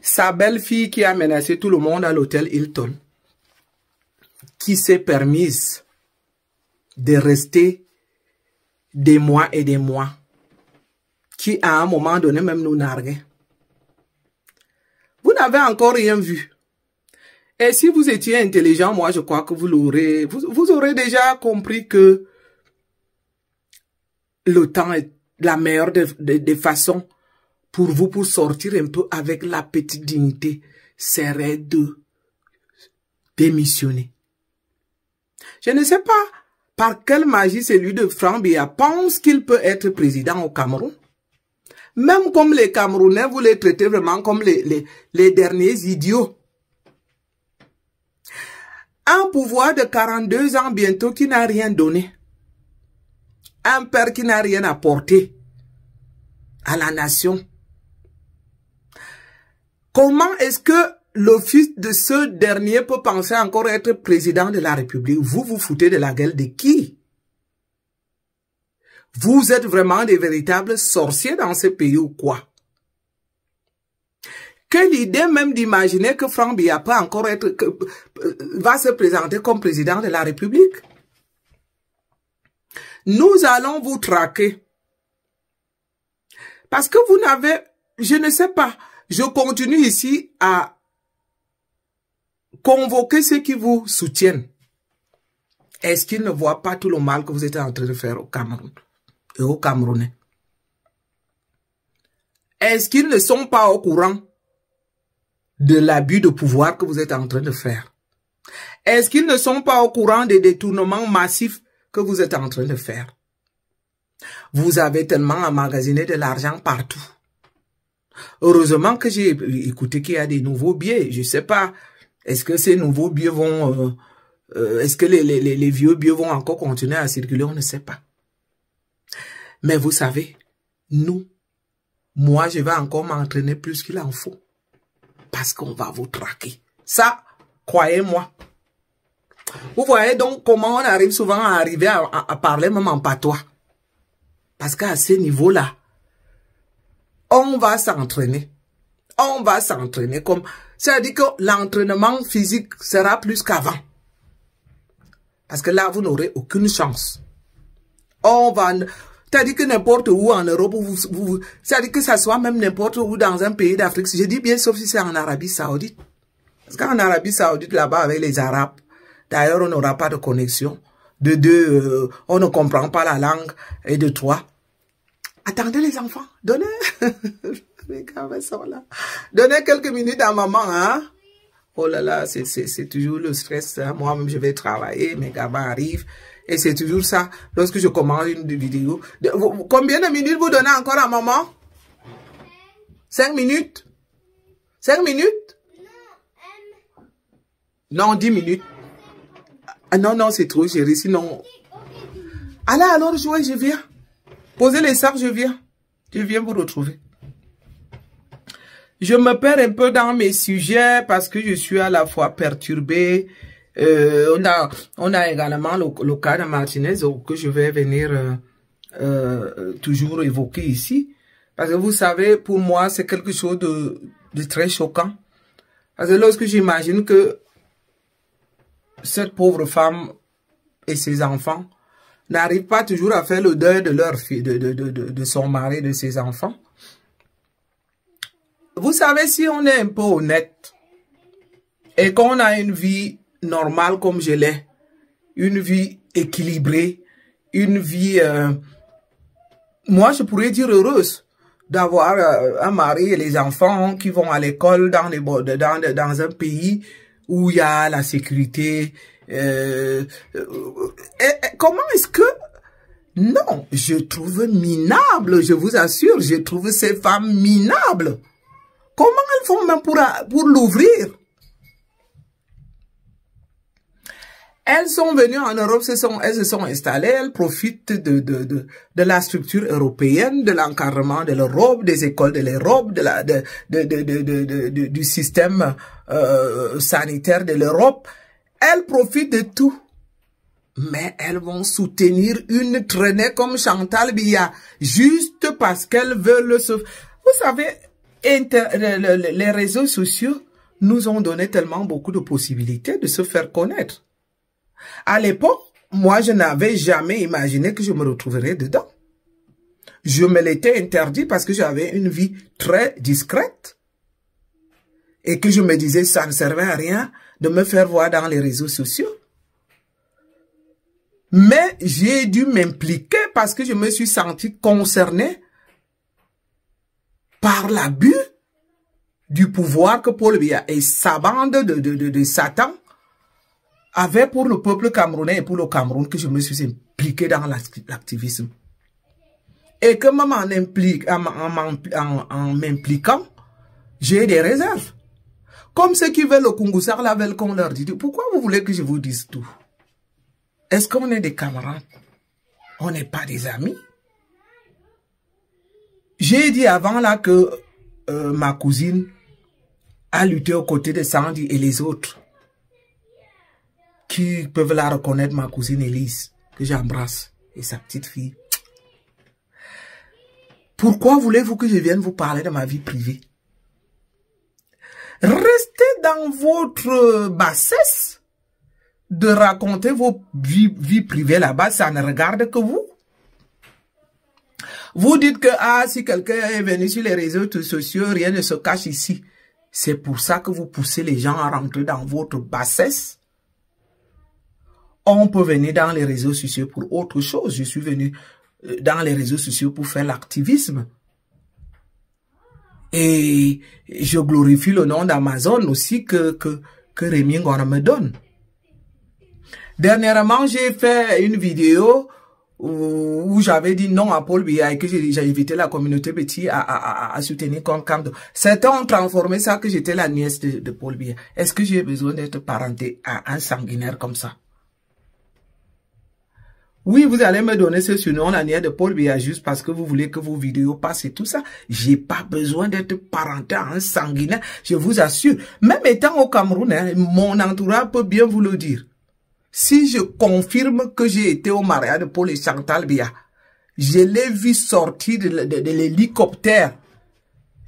Sa belle-fille qui a menacé tout le monde à l'hôtel Hilton, qui s'est permise de rester des mois et des mois qui à un moment donné même nous narguait. Vous n'avez encore rien vu. Et si vous étiez intelligent, moi je crois que vous l'aurez, vous, aurez déjà compris que le temps est la meilleure des façons pour vous pour sortir un peu avec la petite dignité serait de démissionner. Je ne sais pas par quelle magie celui de Bia pense qu'il peut être président au Cameroun. Même comme les Camerounais, vous les traitez vraiment comme les, les, derniers idiots. Un pouvoir de 42 ans bientôt qui n'a rien donné. Un père qui n'a rien apporté à la nation. Comment est-ce que l'office de ce dernier peut penser encore être président de la République Vous vous foutez de la gueule de qui vous êtes vraiment des véritables sorciers dans ce pays ou quoi Quelle idée même d'imaginer que Franck peut encore être, euh, va se présenter comme président de la République. Nous allons vous traquer. Parce que vous n'avez, je ne sais pas, je continue ici à convoquer ceux qui vous soutiennent. Est-ce qu'ils ne voient pas tout le mal que vous êtes en train de faire au Cameroun? et aux Camerounais. Est-ce qu'ils ne sont pas au courant de l'abus de pouvoir que vous êtes en train de faire Est-ce qu'ils ne sont pas au courant des détournements massifs que vous êtes en train de faire Vous avez tellement emmagasiné de l'argent partout. Heureusement que j'ai écouté qu'il y a des nouveaux biais. Je ne sais pas. Est-ce que ces nouveaux biais vont... Euh, euh, est-ce que les, les vieux biais vont encore continuer à circuler On ne sait pas. Mais vous savez, nous, moi, je vais encore m'entraîner plus qu'il en faut. Parce qu'on va vous traquer. Ça, croyez-moi. Vous voyez donc comment on arrive souvent à arriver à, parler même en patois. Parce qu'à ce niveau-là, on va s'entraîner. On va s'entraîner comme... C'est-à-dire que l'entraînement physique sera plus qu'avant. Parce que là, vous n'aurez aucune chance. On va... C'est-à-dire que n'importe où en Europe, vous, vous c'est-à-dire que ça soit même n'importe où dans un pays d'Afrique. Je dis bien, sauf si c'est en Arabie Saoudite. Parce qu'en Arabie Saoudite, là-bas, avec les Arabes, d'ailleurs, on n'aura pas de connexion. De deux, euh, on ne comprend pas la langue. Et de trois, attendez les enfants, donnez. les là. Donnez quelques minutes à maman, hein. Oh là là, c'est toujours le stress. Hein. Moi-même, je vais travailler, mes gamins arrivent. Et c'est toujours ça. Lorsque je commence une vidéo, combien de minutes vous donnez encore à maman Cinq minutes Cinq minutes Non, dix minutes. Ah, non, non, c'est trop, chérie, sinon... Allez, alors, jouez, je viens. Posez les sacs, je viens. Je viens vous retrouver. Je me perds un peu dans mes sujets parce que je suis à la fois perturbée, euh, on, a, on a également le, cas de Martinez que je vais venir euh, euh, toujours évoquer ici. Parce que vous savez, pour moi, c'est quelque chose de, de, très choquant. Parce que lorsque j'imagine que cette pauvre femme et ses enfants n'arrivent pas toujours à faire le deuil de leur fille, de, de, de son mari, de ses enfants. Vous savez, si on est un peu honnête et qu'on a une vie Normal comme je l'ai, une vie équilibrée, une vie, euh, moi je pourrais dire heureuse d'avoir euh, un mari et les enfants qui vont à l'école dans, dans, dans un pays où il y a la sécurité. Euh, comment est-ce que... Non, je trouve minable, je vous assure, je trouve ces femmes minables. Comment elles font même pour, pour l'ouvrir Elles sont venues en Europe, sont, elles se sont installées, elles profitent de, de, de, de la structure européenne, de l'encadrement de l'Europe, des écoles de l'Europe, de la, de, de, du système euh, sanitaire de l'Europe. Elles profitent de tout. Mais elles vont soutenir une traînée comme Chantal Bia, juste parce qu'elles veulent se... Vous savez, les réseaux sociaux nous ont donné tellement beaucoup de possibilités de se faire connaître. À l'époque, moi, je n'avais jamais imaginé que je me retrouverais dedans. Je me l'étais interdit parce que j'avais une vie très discrète et que je me disais ça ne servait à rien de me faire voir dans les réseaux sociaux. Mais j'ai dû m'impliquer parce que je me suis senti concerné par l'abus du pouvoir que Paul Bia et sa bande de, de Satan avait pour le peuple camerounais et pour le Cameroun que je me suis impliqué dans l'activisme. Et que même en m'impliquant, en, j'ai des réserves. Comme ceux qui veulent le Kungusar la veulent qu'on leur dise, pourquoi vous voulez que je vous dise tout Est-ce qu'on est des camarades On n'est pas des amis J'ai dit avant là que euh, ma cousine a lutté aux côtés de Sandy et les autres qui peuvent la reconnaître, ma cousine Elise, que j'embrasse, et sa petite fille. Pourquoi voulez-vous que je vienne vous parler de ma vie privée Restez dans votre bassesse de raconter vos vies, vie privées là-bas, ça ne regarde que vous. Vous dites que ah, si quelqu'un est venu sur les réseaux sociaux, rien ne se cache ici. C'est pour ça que vous poussez les gens à rentrer dans votre bassesse on peut venir dans les réseaux sociaux pour autre chose. Je suis venu euh, dans les réseaux sociaux pour faire l'activisme. Et je glorifie le nom d'Amazon aussi que, que, que Rémi Ngora me donne. Dernièrement, j'ai fait une vidéo où, j'avais dit non à Paul Biya et que j'ai invité la communauté petit à, à, à, soutenir comme C'est Certains ont transformé ça que j'étais la nièce de, Paul Biya. Est-ce que j'ai besoin d'être parenté à un sanguinaire comme ça? Oui, vous allez me donner ce surnom, en année de Paul Bia juste parce que vous voulez que vos vidéos passent et tout ça. J'ai pas besoin d'être parenté à un hein, sanguinaire, je vous assure. Même étant au Cameroun, hein, mon entourage peut bien vous le dire. Si je confirme que j'ai été au mariage de Paul et Chantal Bia, je l'ai vu sortir de, de, l'hélicoptère.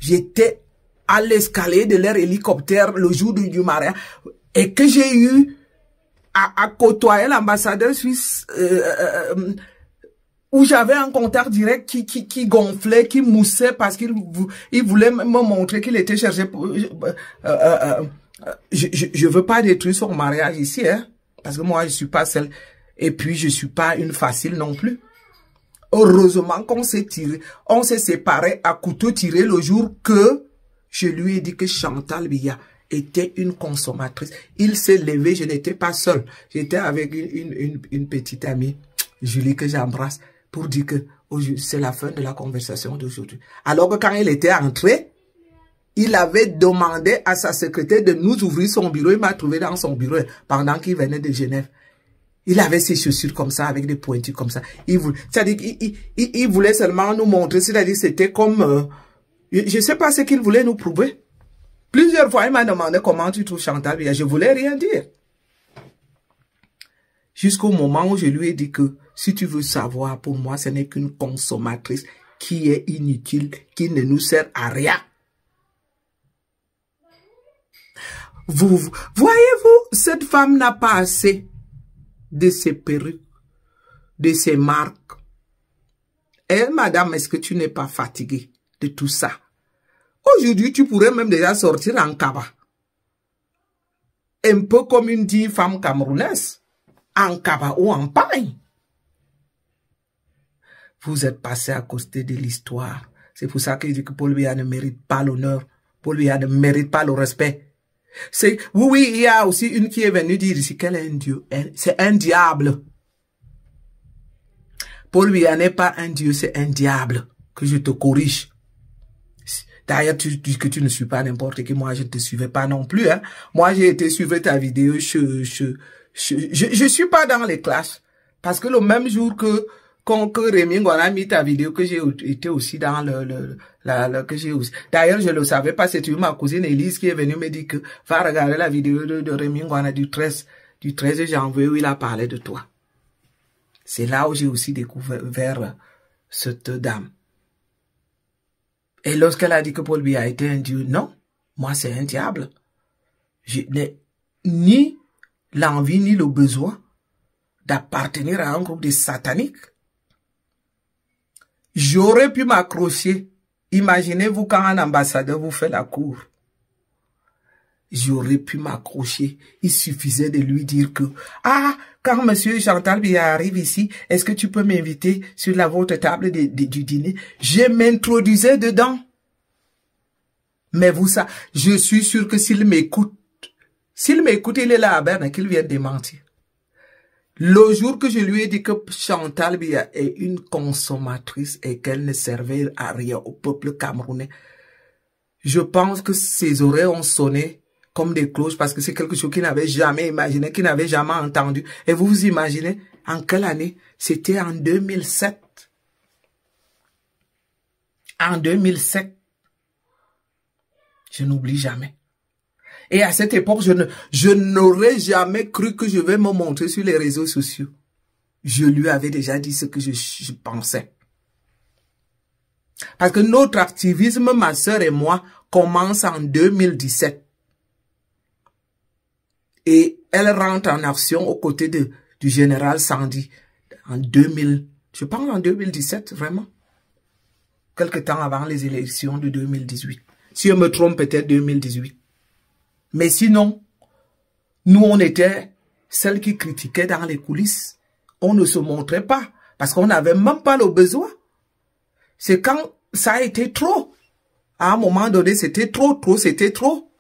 J'étais à l'escalier de leur hélicoptère le jour du, du et que j'ai eu à, côtoyer l'ambassadeur suisse euh, euh, euh, où j'avais un contact direct qui, qui, qui gonflait, qui moussait parce qu'il il voulait me montrer qu'il était cherché. Pour, je, je, veux pas détruire son mariage ici, hein, parce que moi je suis pas celle et puis je suis pas une facile non plus. Heureusement qu'on s'est tiré, on s'est séparé à couteau tiré le jour que je lui ai dit que Chantal Bia, était une consommatrice. Il s'est levé, je n'étais pas seul. J'étais avec une, une, petite amie, Julie, que j'embrasse, pour dire que c'est la fin de la conversation d'aujourd'hui. Alors que quand il était entré, il avait demandé à sa secrétaire de nous ouvrir son bureau. Il m'a trouvé dans son bureau pendant qu'il venait de Genève. Il avait ses chaussures comme ça, avec des pointus comme ça. Il voulait, c'est-à-dire qu'il voulait seulement nous montrer, c'est-à-dire c'était comme... Euh, je ne sais pas ce qu'il voulait nous prouver. Plusieurs fois, il m'a demandé comment tu trouves Chantal Et Je voulais rien dire. Jusqu'au moment où je lui ai dit que si tu veux savoir, pour moi, ce n'est qu'une consommatrice qui est inutile, qui ne nous sert à rien. Vous, voyez-vous, cette femme n'a pas assez de ses perruques, de ses marques. Eh, madame, est-ce que tu n'es pas fatiguée de tout ça? Aujourd'hui, tu pourrais même déjà sortir en Kaba. Un peu comme une dix femme camerounaise, en Kaba ou en paille. Vous êtes passé à côté de l'histoire. C'est pour ça que dis que Paul Biya ne mérite pas l'honneur. Paul Biya ne mérite pas le respect. oui, oui, il y a aussi une qui est venue dire ici qu'elle est un dieu. C'est un diable. Paul Biya n'est pas un dieu, c'est un diable. Que je te corrige. D'ailleurs, tu dis que tu ne suis pas n'importe qui. Moi, je ne te suivais pas non plus. Hein. Moi, j'ai été suivre ta vidéo. Je je, je, je, suis pas dans les classes. Parce que le même jour que quand que Rémi Ngwana a mis ta vidéo, que j'ai été aussi dans le, le, le que j'ai D'ailleurs, je le savais pas, c'est ma cousine Elise qui est venue me dire que va regarder la vidéo de, de Rémi Ngwana du 13, du 13 janvier où il a parlé de toi. C'est là où j'ai aussi découvert cette dame. Et lorsqu'elle a dit que Paul a été un dieu, non, moi c'est un diable. Je n'ai ni l'envie ni le besoin d'appartenir à un groupe de sataniques. J'aurais pu m'accrocher. Imaginez-vous quand un ambassadeur vous fait la cour. J'aurais pu m'accrocher. Il suffisait de lui dire que, ah, quand Monsieur Chantal Bia arrive ici, est-ce que tu peux m'inviter sur la votre table du dîner Je m'introduisais dedans. Mais vous, ça, je suis sûr que s'il m'écoute, s'il m'écoute, il est là à ben, Berne, qu'il vient démentir. Le jour que je lui ai dit que Chantal Bia est une consommatrice et qu'elle ne servait à rien au peuple camerounais, je pense que ses oreilles ont sonné comme des cloches parce que c'est quelque chose qu'ils n'avait jamais imaginé, qu'ils n'avait jamais entendu. Et vous vous imaginez en quelle année C'était en 2007. En 2007. Je n'oublie jamais. Et à cette époque, je ne, je n'aurais jamais cru que je vais me montrer sur les réseaux sociaux. Je lui avais déjà dit ce que je, je pensais. Parce que notre activisme, ma sœur et moi, commence en 2017. Et elle rentre en action aux côtés de, du général Sandy en 2000. Je parle en 2017, vraiment. Quelque temps avant les élections de 2018. Si je me trompe, peut-être 2018. Mais sinon, nous, on était celles qui critiquaient dans les coulisses. On ne se montrait pas parce qu'on n'avait même pas le besoin. C'est quand ça a été trop. À un moment donné, c'était trop, trop, c'était trop.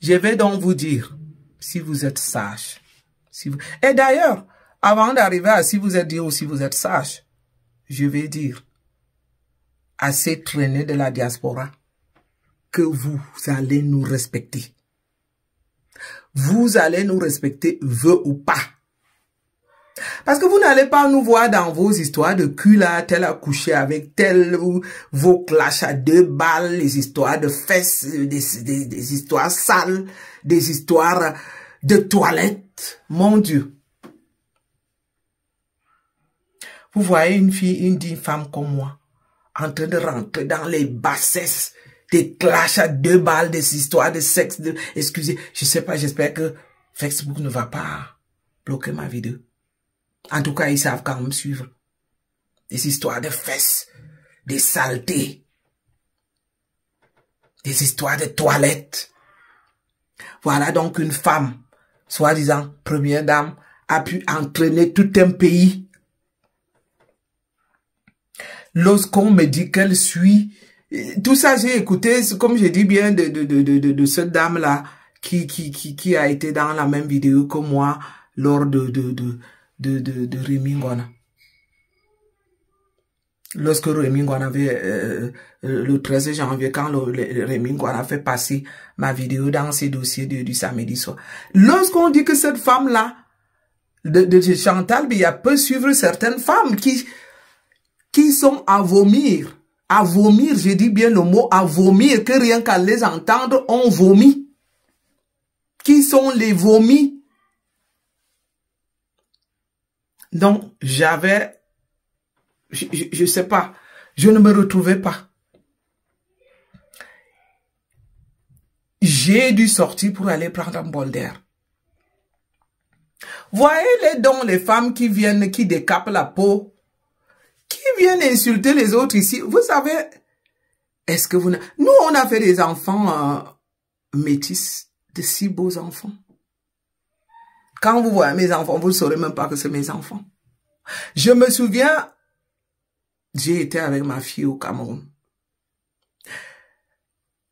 Je vais donc vous dire, si vous êtes sage, si vous... et d'ailleurs, avant d'arriver à si vous êtes Dieu ou si vous êtes sage, je vais dire à ces traînés de la diaspora que vous allez nous respecter. Vous allez nous respecter, veut ou pas. Parce que vous n'allez pas nous voir dans vos histoires de cul là, tel à coucher avec tel, ou vos clashs à deux balles, les histoires de fesses, des, histoires sales, des histoires de toilettes. Mon Dieu. Vous voyez une fille, une digne femme comme moi, en train de rentrer dans les bassesses des clashs à deux balles, des histoires de sexe, de, excusez, je sais pas, j'espère que Facebook ne va pas bloquer ma vidéo. En tout cas, ils savent quand même suivre. Des histoires de fesses, des saletés, des histoires de toilettes. Voilà donc une femme, soi-disant première dame, a pu entraîner tout un pays. Lorsqu'on me dit qu'elle suit, tout ça j'ai écouté, comme j'ai dit bien, de, de, cette dame-là qui, qui, qui, qui a été dans la même vidéo que moi lors de, de, de, de, Rémi Lorsque Rémi avait, euh, euh, le 13 janvier, quand Rémi a fait passer ma vidéo dans ses dossiers du, samedi soir. Lorsqu'on dit que cette femme-là, de, de, il Chantal a peut suivre certaines femmes qui, qui sont à vomir. À vomir, j'ai dit bien le mot à vomir, que rien qu'à les entendre, on vomit. Qui sont les vomis Donc, j'avais, je, ne sais pas, je ne me retrouvais pas. J'ai dû sortir pour aller prendre un bol d'air. Voyez les dons, les femmes qui viennent, qui décapent la peau, qui viennent insulter les autres ici. Vous savez, est-ce que vous... Nous, on a fait des enfants métisses, euh, métis, de si beaux enfants. Quand vous voyez mes enfants, vous ne saurez même pas que c'est mes enfants. Je me souviens, j'ai été avec ma fille au Cameroun.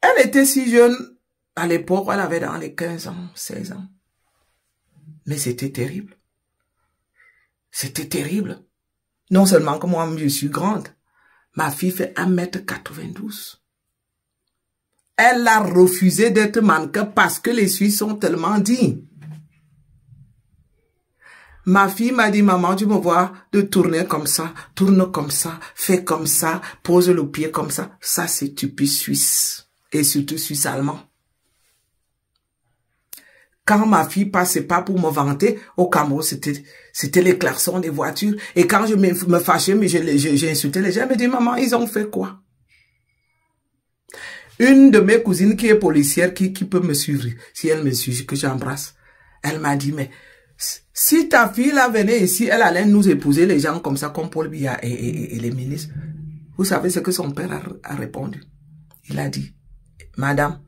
Elle était si jeune, à l'époque, elle avait dans les 15 ans, 16 ans. Mais c'était terrible. C'était terrible. Non seulement que moi, je suis grande, ma fille fait 1m92. Elle a refusé d'être mannequin parce que les Suisses sont tellement dignes. Ma fille m'a dit, maman, tu me vois de tourner comme ça, tourne comme ça, fais comme ça, pose le pied comme ça. Ça, c'est typique suisse et surtout suisse allemand. Quand ma fille passait pas pour me vanter. Au Cameroun, c'était, c'était les klaxons des voitures. Et quand je me, fâchais, mais je, les gens, je me dit, maman, ils ont fait quoi? Une de mes cousines qui est policière, qui, qui peut me suivre, si elle me suit, que j'embrasse, elle m'a dit, mais si ta fille là venait ici, elle allait nous épouser les gens comme ça, comme Paul Biya et, les ministres. Vous savez ce que son père a, répondu Il a dit, Madame,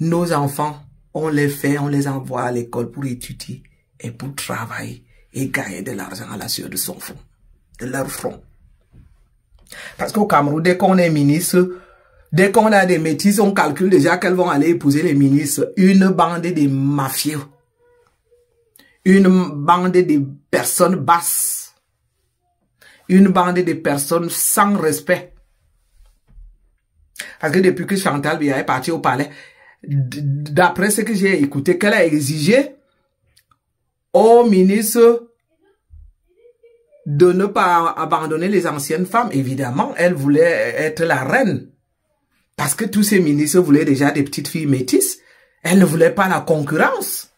nos enfants, on les fait, on les envoie à l'école pour étudier et pour travailler et gagner de l'argent à la sueur de son front, de leur front. Parce qu'au Cameroun, dès qu'on est ministre, dès qu'on a des métis, on calcule déjà qu'elles vont aller épouser les ministres. Une bande de mafieux une bande de personnes basses, une bande de personnes sans respect. Parce que depuis que Chantal Bia est partie au palais, d'après ce que j'ai écouté, qu'elle a exigé au ministre de ne pas abandonner les anciennes femmes. Évidemment, elle voulait être la reine. Parce que tous ces ministres voulaient déjà des petites filles métisses. Elle ne voulait pas la concurrence.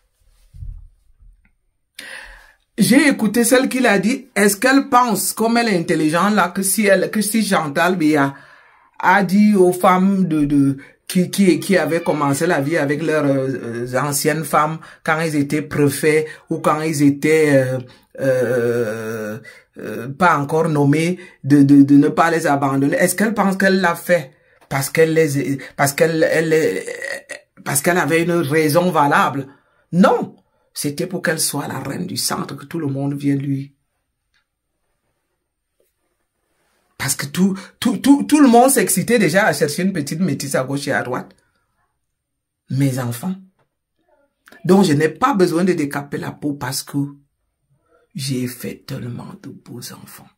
J'ai écouté celle qui l'a dit. Est-ce qu'elle pense, comme elle est intelligente, là, que si elle, que si Chantal a dit aux femmes de, de, qui, qui, qui avaient commencé la vie avec leurs euh, anciennes femmes quand ils étaient préfets ou quand ils étaient euh, euh, euh, pas encore nommés, de, de, de ne pas les abandonner. Est-ce qu'elle pense qu'elle l'a fait parce qu'elle les, parce qu'elle, elle, parce qu'elle avait une raison valable? Non. C'était pour qu'elle soit la reine du centre, que tout le monde vienne lui. Parce que tout, tout, tout, le monde s'excitait déjà à chercher une petite métisse à gauche et à droite. Mes enfants. Donc je n'ai pas besoin de décaper la peau parce que j'ai fait tellement de beaux enfants.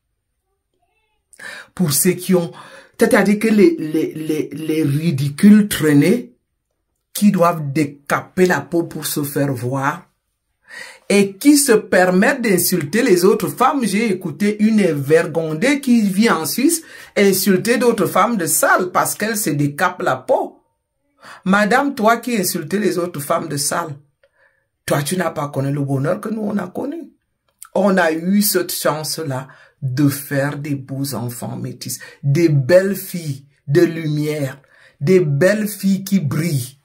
Pour ceux qui ont... C'est-à-dire que les, les, les, les ridicules traînés qui doivent décaper la peau pour se faire voir, et qui se permettent d'insulter les autres femmes. J'ai écouté une vergondée qui vit en Suisse insulter d'autres femmes de salle parce qu'elle se décapent la peau. Madame, toi qui insultais les autres femmes de salle, toi tu n'as pas connu le bonheur que nous on a connu. On a eu cette chance-là de faire des beaux enfants métis, des belles filles de lumière, des belles filles qui brillent.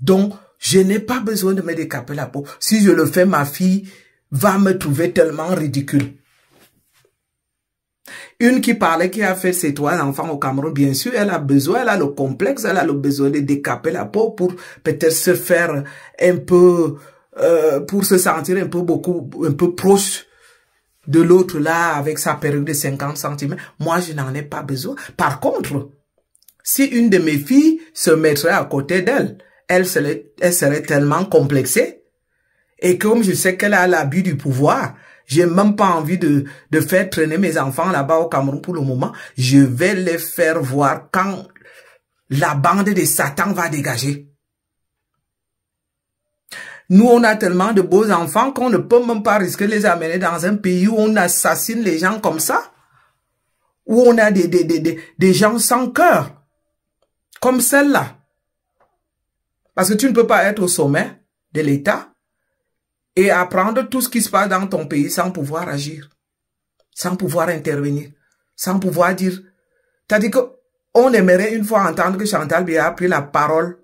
Donc, je n'ai pas besoin de me décaper la peau. Si je le fais, ma fille va me trouver tellement ridicule. Une qui parlait, qui a fait ses trois enfants au Cameroun, bien sûr, elle a besoin, elle a le complexe, elle a le besoin de décaper la peau pour peut-être se faire un peu, euh, pour se sentir un peu beaucoup, un peu proche de l'autre là, avec sa perruque de 50 cm. Moi, je n'en ai pas besoin. Par contre, si une de mes filles se mettrait à côté d'elle elle serait, tellement complexée. Et comme je sais qu'elle a l'abus du pouvoir, j'ai même pas envie de, faire traîner mes enfants là-bas au Cameroun pour le moment. Je vais les faire voir quand la bande de Satan va dégager. Nous, on a tellement de beaux enfants qu'on ne peut même pas risquer de les amener dans un pays où on assassine les gens comme ça, où on a des, des, des gens sans cœur, comme celle-là. Parce que tu ne peux pas être au sommet de l'État et apprendre tout ce qui se passe dans ton pays sans pouvoir agir, sans pouvoir intervenir, sans pouvoir dire. C'est-à-dire qu'on aimerait une fois entendre que Chantal Bia a pris la parole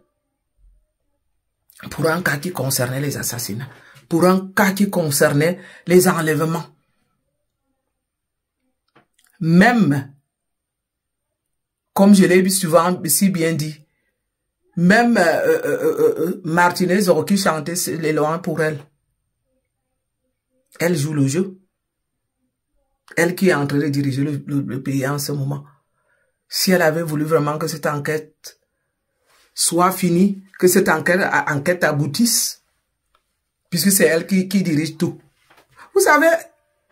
pour un cas qui concernait les assassinats, pour un cas qui concernait les enlèvements. Même, comme je l'ai souvent si bien dit, même euh, euh, euh, Martinez aurait pu chanter les pour elle. Elle joue le jeu. Elle qui est en train de diriger le, pays en ce moment. Si elle avait voulu vraiment que cette enquête soit finie, que cette enquête, aboutisse, puisque c'est elle qui, qui dirige tout. Vous savez,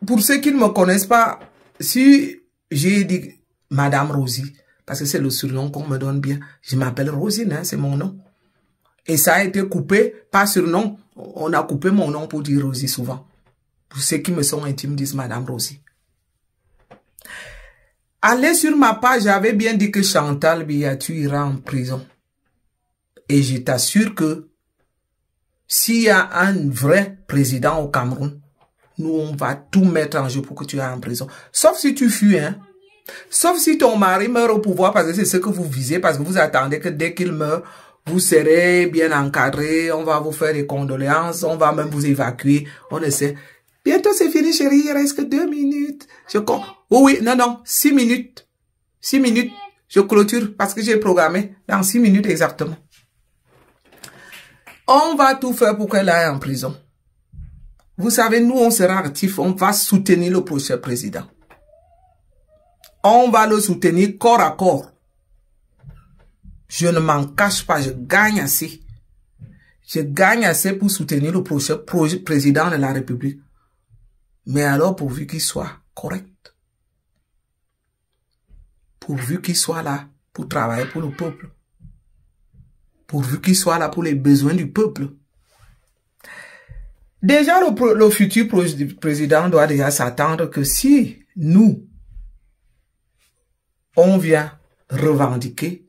pour ceux qui ne me connaissent pas, si j'ai dit Madame Rosie, parce que c'est le surnom qu'on me donne bien. Je m'appelle Rosine, hein, c'est mon nom. Et ça a été coupé, pas surnom. On a coupé mon nom pour dire Rosie souvent. Pour ceux qui me sont intimes disent Madame Rosie. Allez sur ma page, j'avais bien dit que Chantal Bia, tu iras en prison. Et je t'assure que s'il y a un vrai président au Cameroun, nous, on va tout mettre en jeu pour que tu ailles en prison. Sauf si tu fuis, hein. Sauf si ton mari meurt au pouvoir parce que c'est ce que vous visez, parce que vous attendez que dès qu'il meurt, vous serez bien encadré, on va vous faire des condoléances, on va même vous évacuer, on ne sait. Bientôt c'est fini chérie, il reste que deux minutes. Je compte. Oui, oui, non, non, six minutes. Six minutes, je clôture parce que j'ai programmé dans six minutes exactement. On va tout faire pour qu'elle aille en prison. Vous savez, nous, on sera actifs, on va soutenir le prochain président. On va le soutenir corps à corps. Je ne m'en cache pas, je gagne assez. Je gagne assez pour soutenir le prochain président de la République. Mais alors, pourvu qu'il soit correct. Pourvu qu'il soit là pour travailler pour le peuple. Pourvu qu'il soit là pour les besoins du peuple. Déjà, le, futur président doit déjà s'attendre que si nous, on vient revendiquer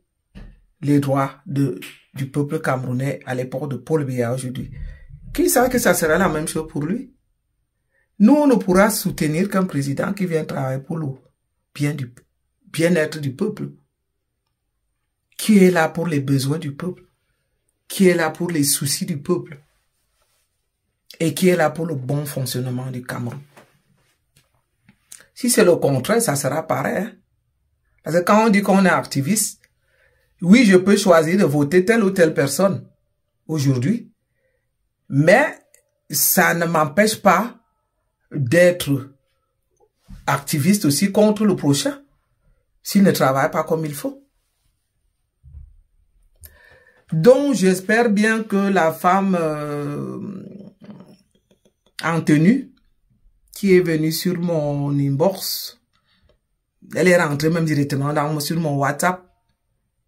les droits de, du peuple camerounais à l'époque de Paul Biya aujourd'hui. Qui sait que ça sera la même chose pour lui Nous, on ne pourra soutenir qu'un président qui vient travailler pour le bien bien-être du peuple, qui est là pour les besoins du peuple, qui est là pour les soucis du peuple et qui est là pour le bon fonctionnement du Cameroun. Si c'est le contraire, ça sera pareil. Hein. Parce que quand on dit qu'on est activiste, oui, je peux choisir de voter telle ou telle personne aujourd'hui, mais ça ne m'empêche pas d'être activiste aussi contre le prochain s'il ne travaille pas comme il faut. Donc, j'espère bien que la femme euh, en tenue qui est venue sur mon inbox elle est rentrée même directement dans, sur mon WhatsApp,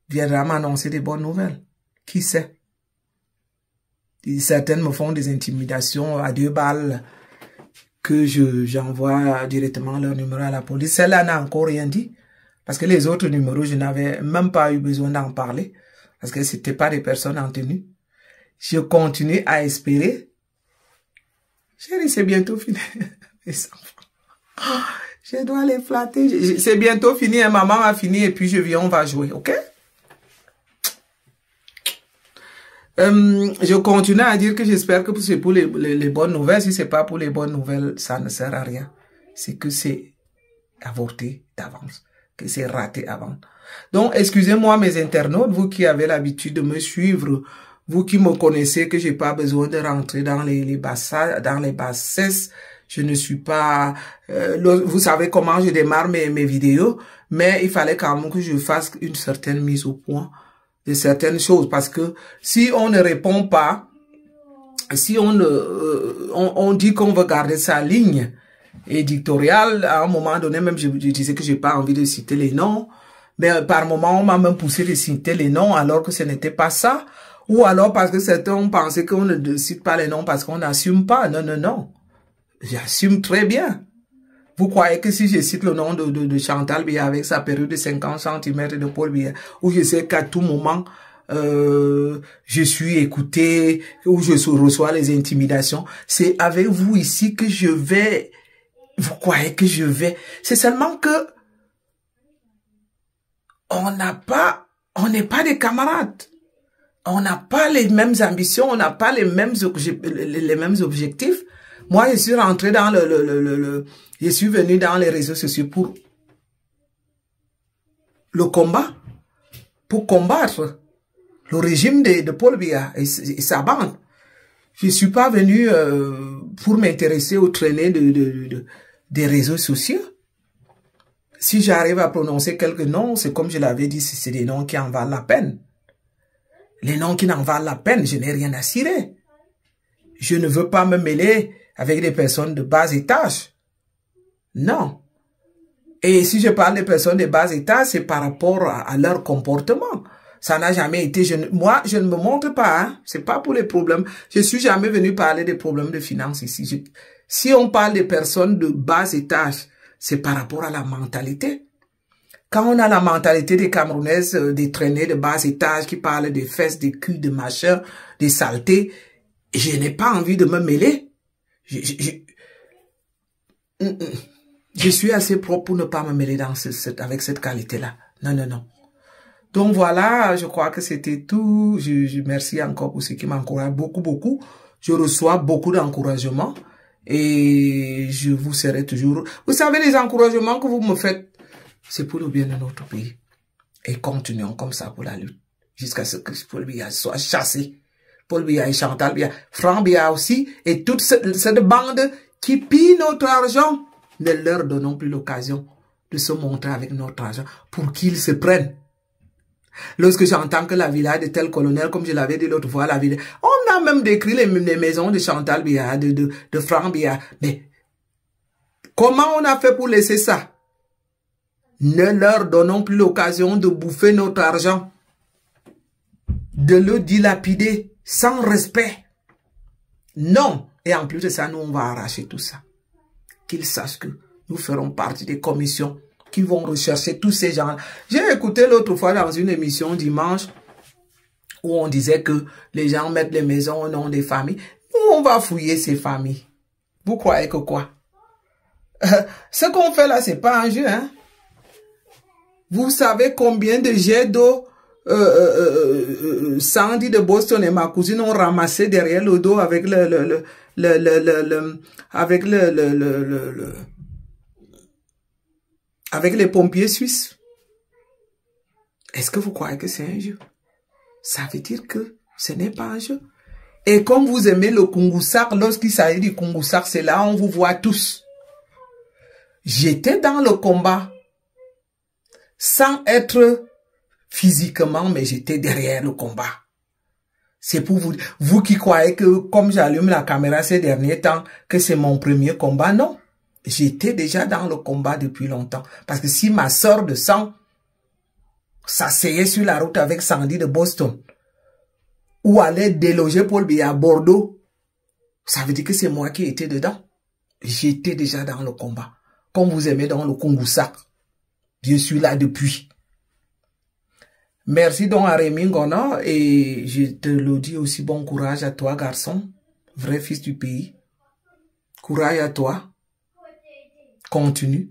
viendra m'annoncer des bonnes nouvelles. Qui sait? certaines me font des intimidations à deux balles que j'envoie directement leur numéro à la police. Celle-là n'a encore rien dit parce que les autres numéros, je n'avais même pas eu besoin d'en parler parce que c'était pas des personnes en tenue. Je continue à espérer. Chérie, c'est bientôt fini. Je dois les flatter. C'est bientôt fini. Hein. Maman a fini et puis je viens, on va jouer. OK? Euh, je continue à dire que j'espère que c'est pour les, bonnes nouvelles. Si c'est pas pour les bonnes nouvelles, ça ne sert à rien. C'est que c'est avorté d'avance. Que c'est raté avant. Donc, excusez-moi mes internautes, vous qui avez l'habitude de me suivre, vous qui me connaissez, que je n'ai pas besoin de rentrer dans les, basses dans les bassesses je ne suis pas... Euh, vous savez comment je démarre mes, mes vidéos, mais il fallait quand même que je fasse une certaine mise au point de certaines choses, parce que si on ne répond pas, si on, euh, on, on, dit qu'on veut garder sa ligne éditoriale, à un moment donné, même je, je disais que j'ai pas envie de citer les noms, mais par moment, on m'a même poussé de citer les noms alors que ce n'était pas ça. Ou alors parce que certains pensaient qu'on ne cite pas les noms parce qu'on n'assume pas. Non, non, non. J'assume très bien. Vous croyez que si je cite le nom de, de, Chantal Biya avec sa période de 50 cm de Paul Biya, où je sais qu'à tout moment, euh, je suis écouté, où je reçois les intimidations, c'est avec vous ici que je vais... Vous croyez que je vais... C'est seulement que... On n'a pas... On n'est pas des camarades. On n'a pas les mêmes ambitions, on n'a pas les mêmes, les mêmes objectifs. Moi, je suis rentré dans le, le, Je suis venu dans les réseaux sociaux pour le combat, pour combattre le régime de, Paul Biya et, sa bande. Je ne suis pas venu euh, pour m'intéresser au traîner de, des réseaux sociaux. Si j'arrive à prononcer quelques noms, c'est comme je l'avais dit, c'est des noms qui en valent la peine. Les noms qui n'en valent la peine, je n'ai rien à cirer. Je ne veux pas me mêler avec des personnes de bas étage. Non. Et si je parle des personnes de bas étage, c'est par rapport à, leur comportement. Ça n'a jamais été. Je, moi, je ne me montre pas. Hein. C'est pas pour les problèmes. Je suis jamais venu parler des problèmes de finances ici. si on parle des personnes de bas étage, c'est par rapport à la mentalité. Quand on a la mentalité des Camerounaises, euh, des traînées de bas étage qui parlent des fesses, des culs, de machins, des saletés, je n'ai pas envie de me mêler. Mm, mm. Je, suis assez propre pour ne pas me mêler dans avec cette qualité-là. Non, non, non. Donc voilà, je crois que c'était tout. Je, je merci encore pour ceux qui m'encouragent beaucoup, beaucoup. Je reçois beaucoup d'encouragements et je vous serai toujours... Vous savez, les encouragements que vous me faites, c'est pour le bien de notre pays. Et continuons comme ça pour la lutte, jusqu'à ce que ce pays soit chassé Paul Biya, Chantal Biya, Franck Bia aussi, et toute cette bande qui pille notre argent. Ne leur donnons plus l'occasion de se montrer avec notre argent pour qu'ils se prennent. Lorsque j'entends que la villa de tel colonel, comme je l'avais dit l'autre fois, la ville, on a même décrit les, maisons de Chantal Biya, de, de, de Franck Biya. Mais comment on a fait pour laisser ça Ne leur donnons plus l'occasion de bouffer notre argent, de le dilapider sans respect. Non. Et en plus de ça, nous, on va arracher tout ça. Qu'ils sachent que nous ferons partie des commissions qui vont rechercher tous ces gens. J'ai écouté l'autre fois dans une émission dimanche où on disait que les gens mettent les maisons au nom des familles. Nous, on va fouiller ces familles. Vous croyez que quoi? Euh, ce qu'on fait là, c'est pas un jeu, hein? Vous savez combien de jets d'eau Sandy de Boston et ma cousine ont ramassé derrière le dos avec le, le, le, le avec le, avec les pompiers suisses. Est-ce que vous croyez que c'est un jeu? Ça veut dire que ce n'est pas un jeu. Et comme vous aimez le sar, lorsqu'il s'agit du sar, c'est là on vous voit tous. J'étais dans le combat sans être physiquement, mais j'étais derrière le combat. C'est pour vous, vous qui croyez que comme j'allume la caméra ces derniers temps, que c'est mon premier combat, non. J'étais déjà dans le combat depuis longtemps. Parce que si ma sœur de sang s'asseyait sur la route avec Sandy de Boston, ou allait déloger Paul Biya à Bordeaux, ça veut dire que c'est moi qui étais dedans. J'étais déjà dans le combat. Comme vous aimez dans le congo Je suis là depuis. Merci donc à Rémi Ngona et je te le dis aussi bon courage à toi garçon, vrai fils du pays. Courage à toi. Continue.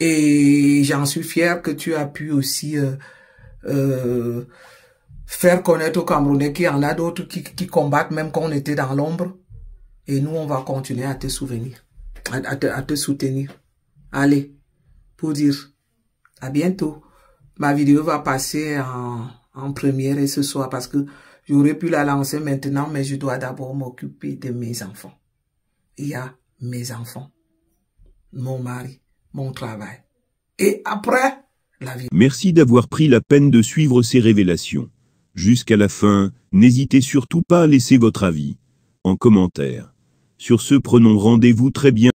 Et j'en suis fier que tu as pu aussi euh, euh, faire connaître aux Camerounais qu'il y en a d'autres qui, qui, combattent même quand on était dans l'ombre. Et nous, on va continuer à te souvenir, te, à te soutenir. Allez, pour dire à bientôt ma vidéo va passer en, en première et ce soir parce que j'aurais pu la lancer maintenant, mais je dois d'abord m'occuper de mes enfants. Il y a mes enfants, mon mari, mon travail. Et après, la vie. Merci d'avoir pris la peine de suivre ces révélations. Jusqu'à la fin, n'hésitez surtout pas à laisser votre avis en commentaire. Sur ce, prenons rendez-vous très bien.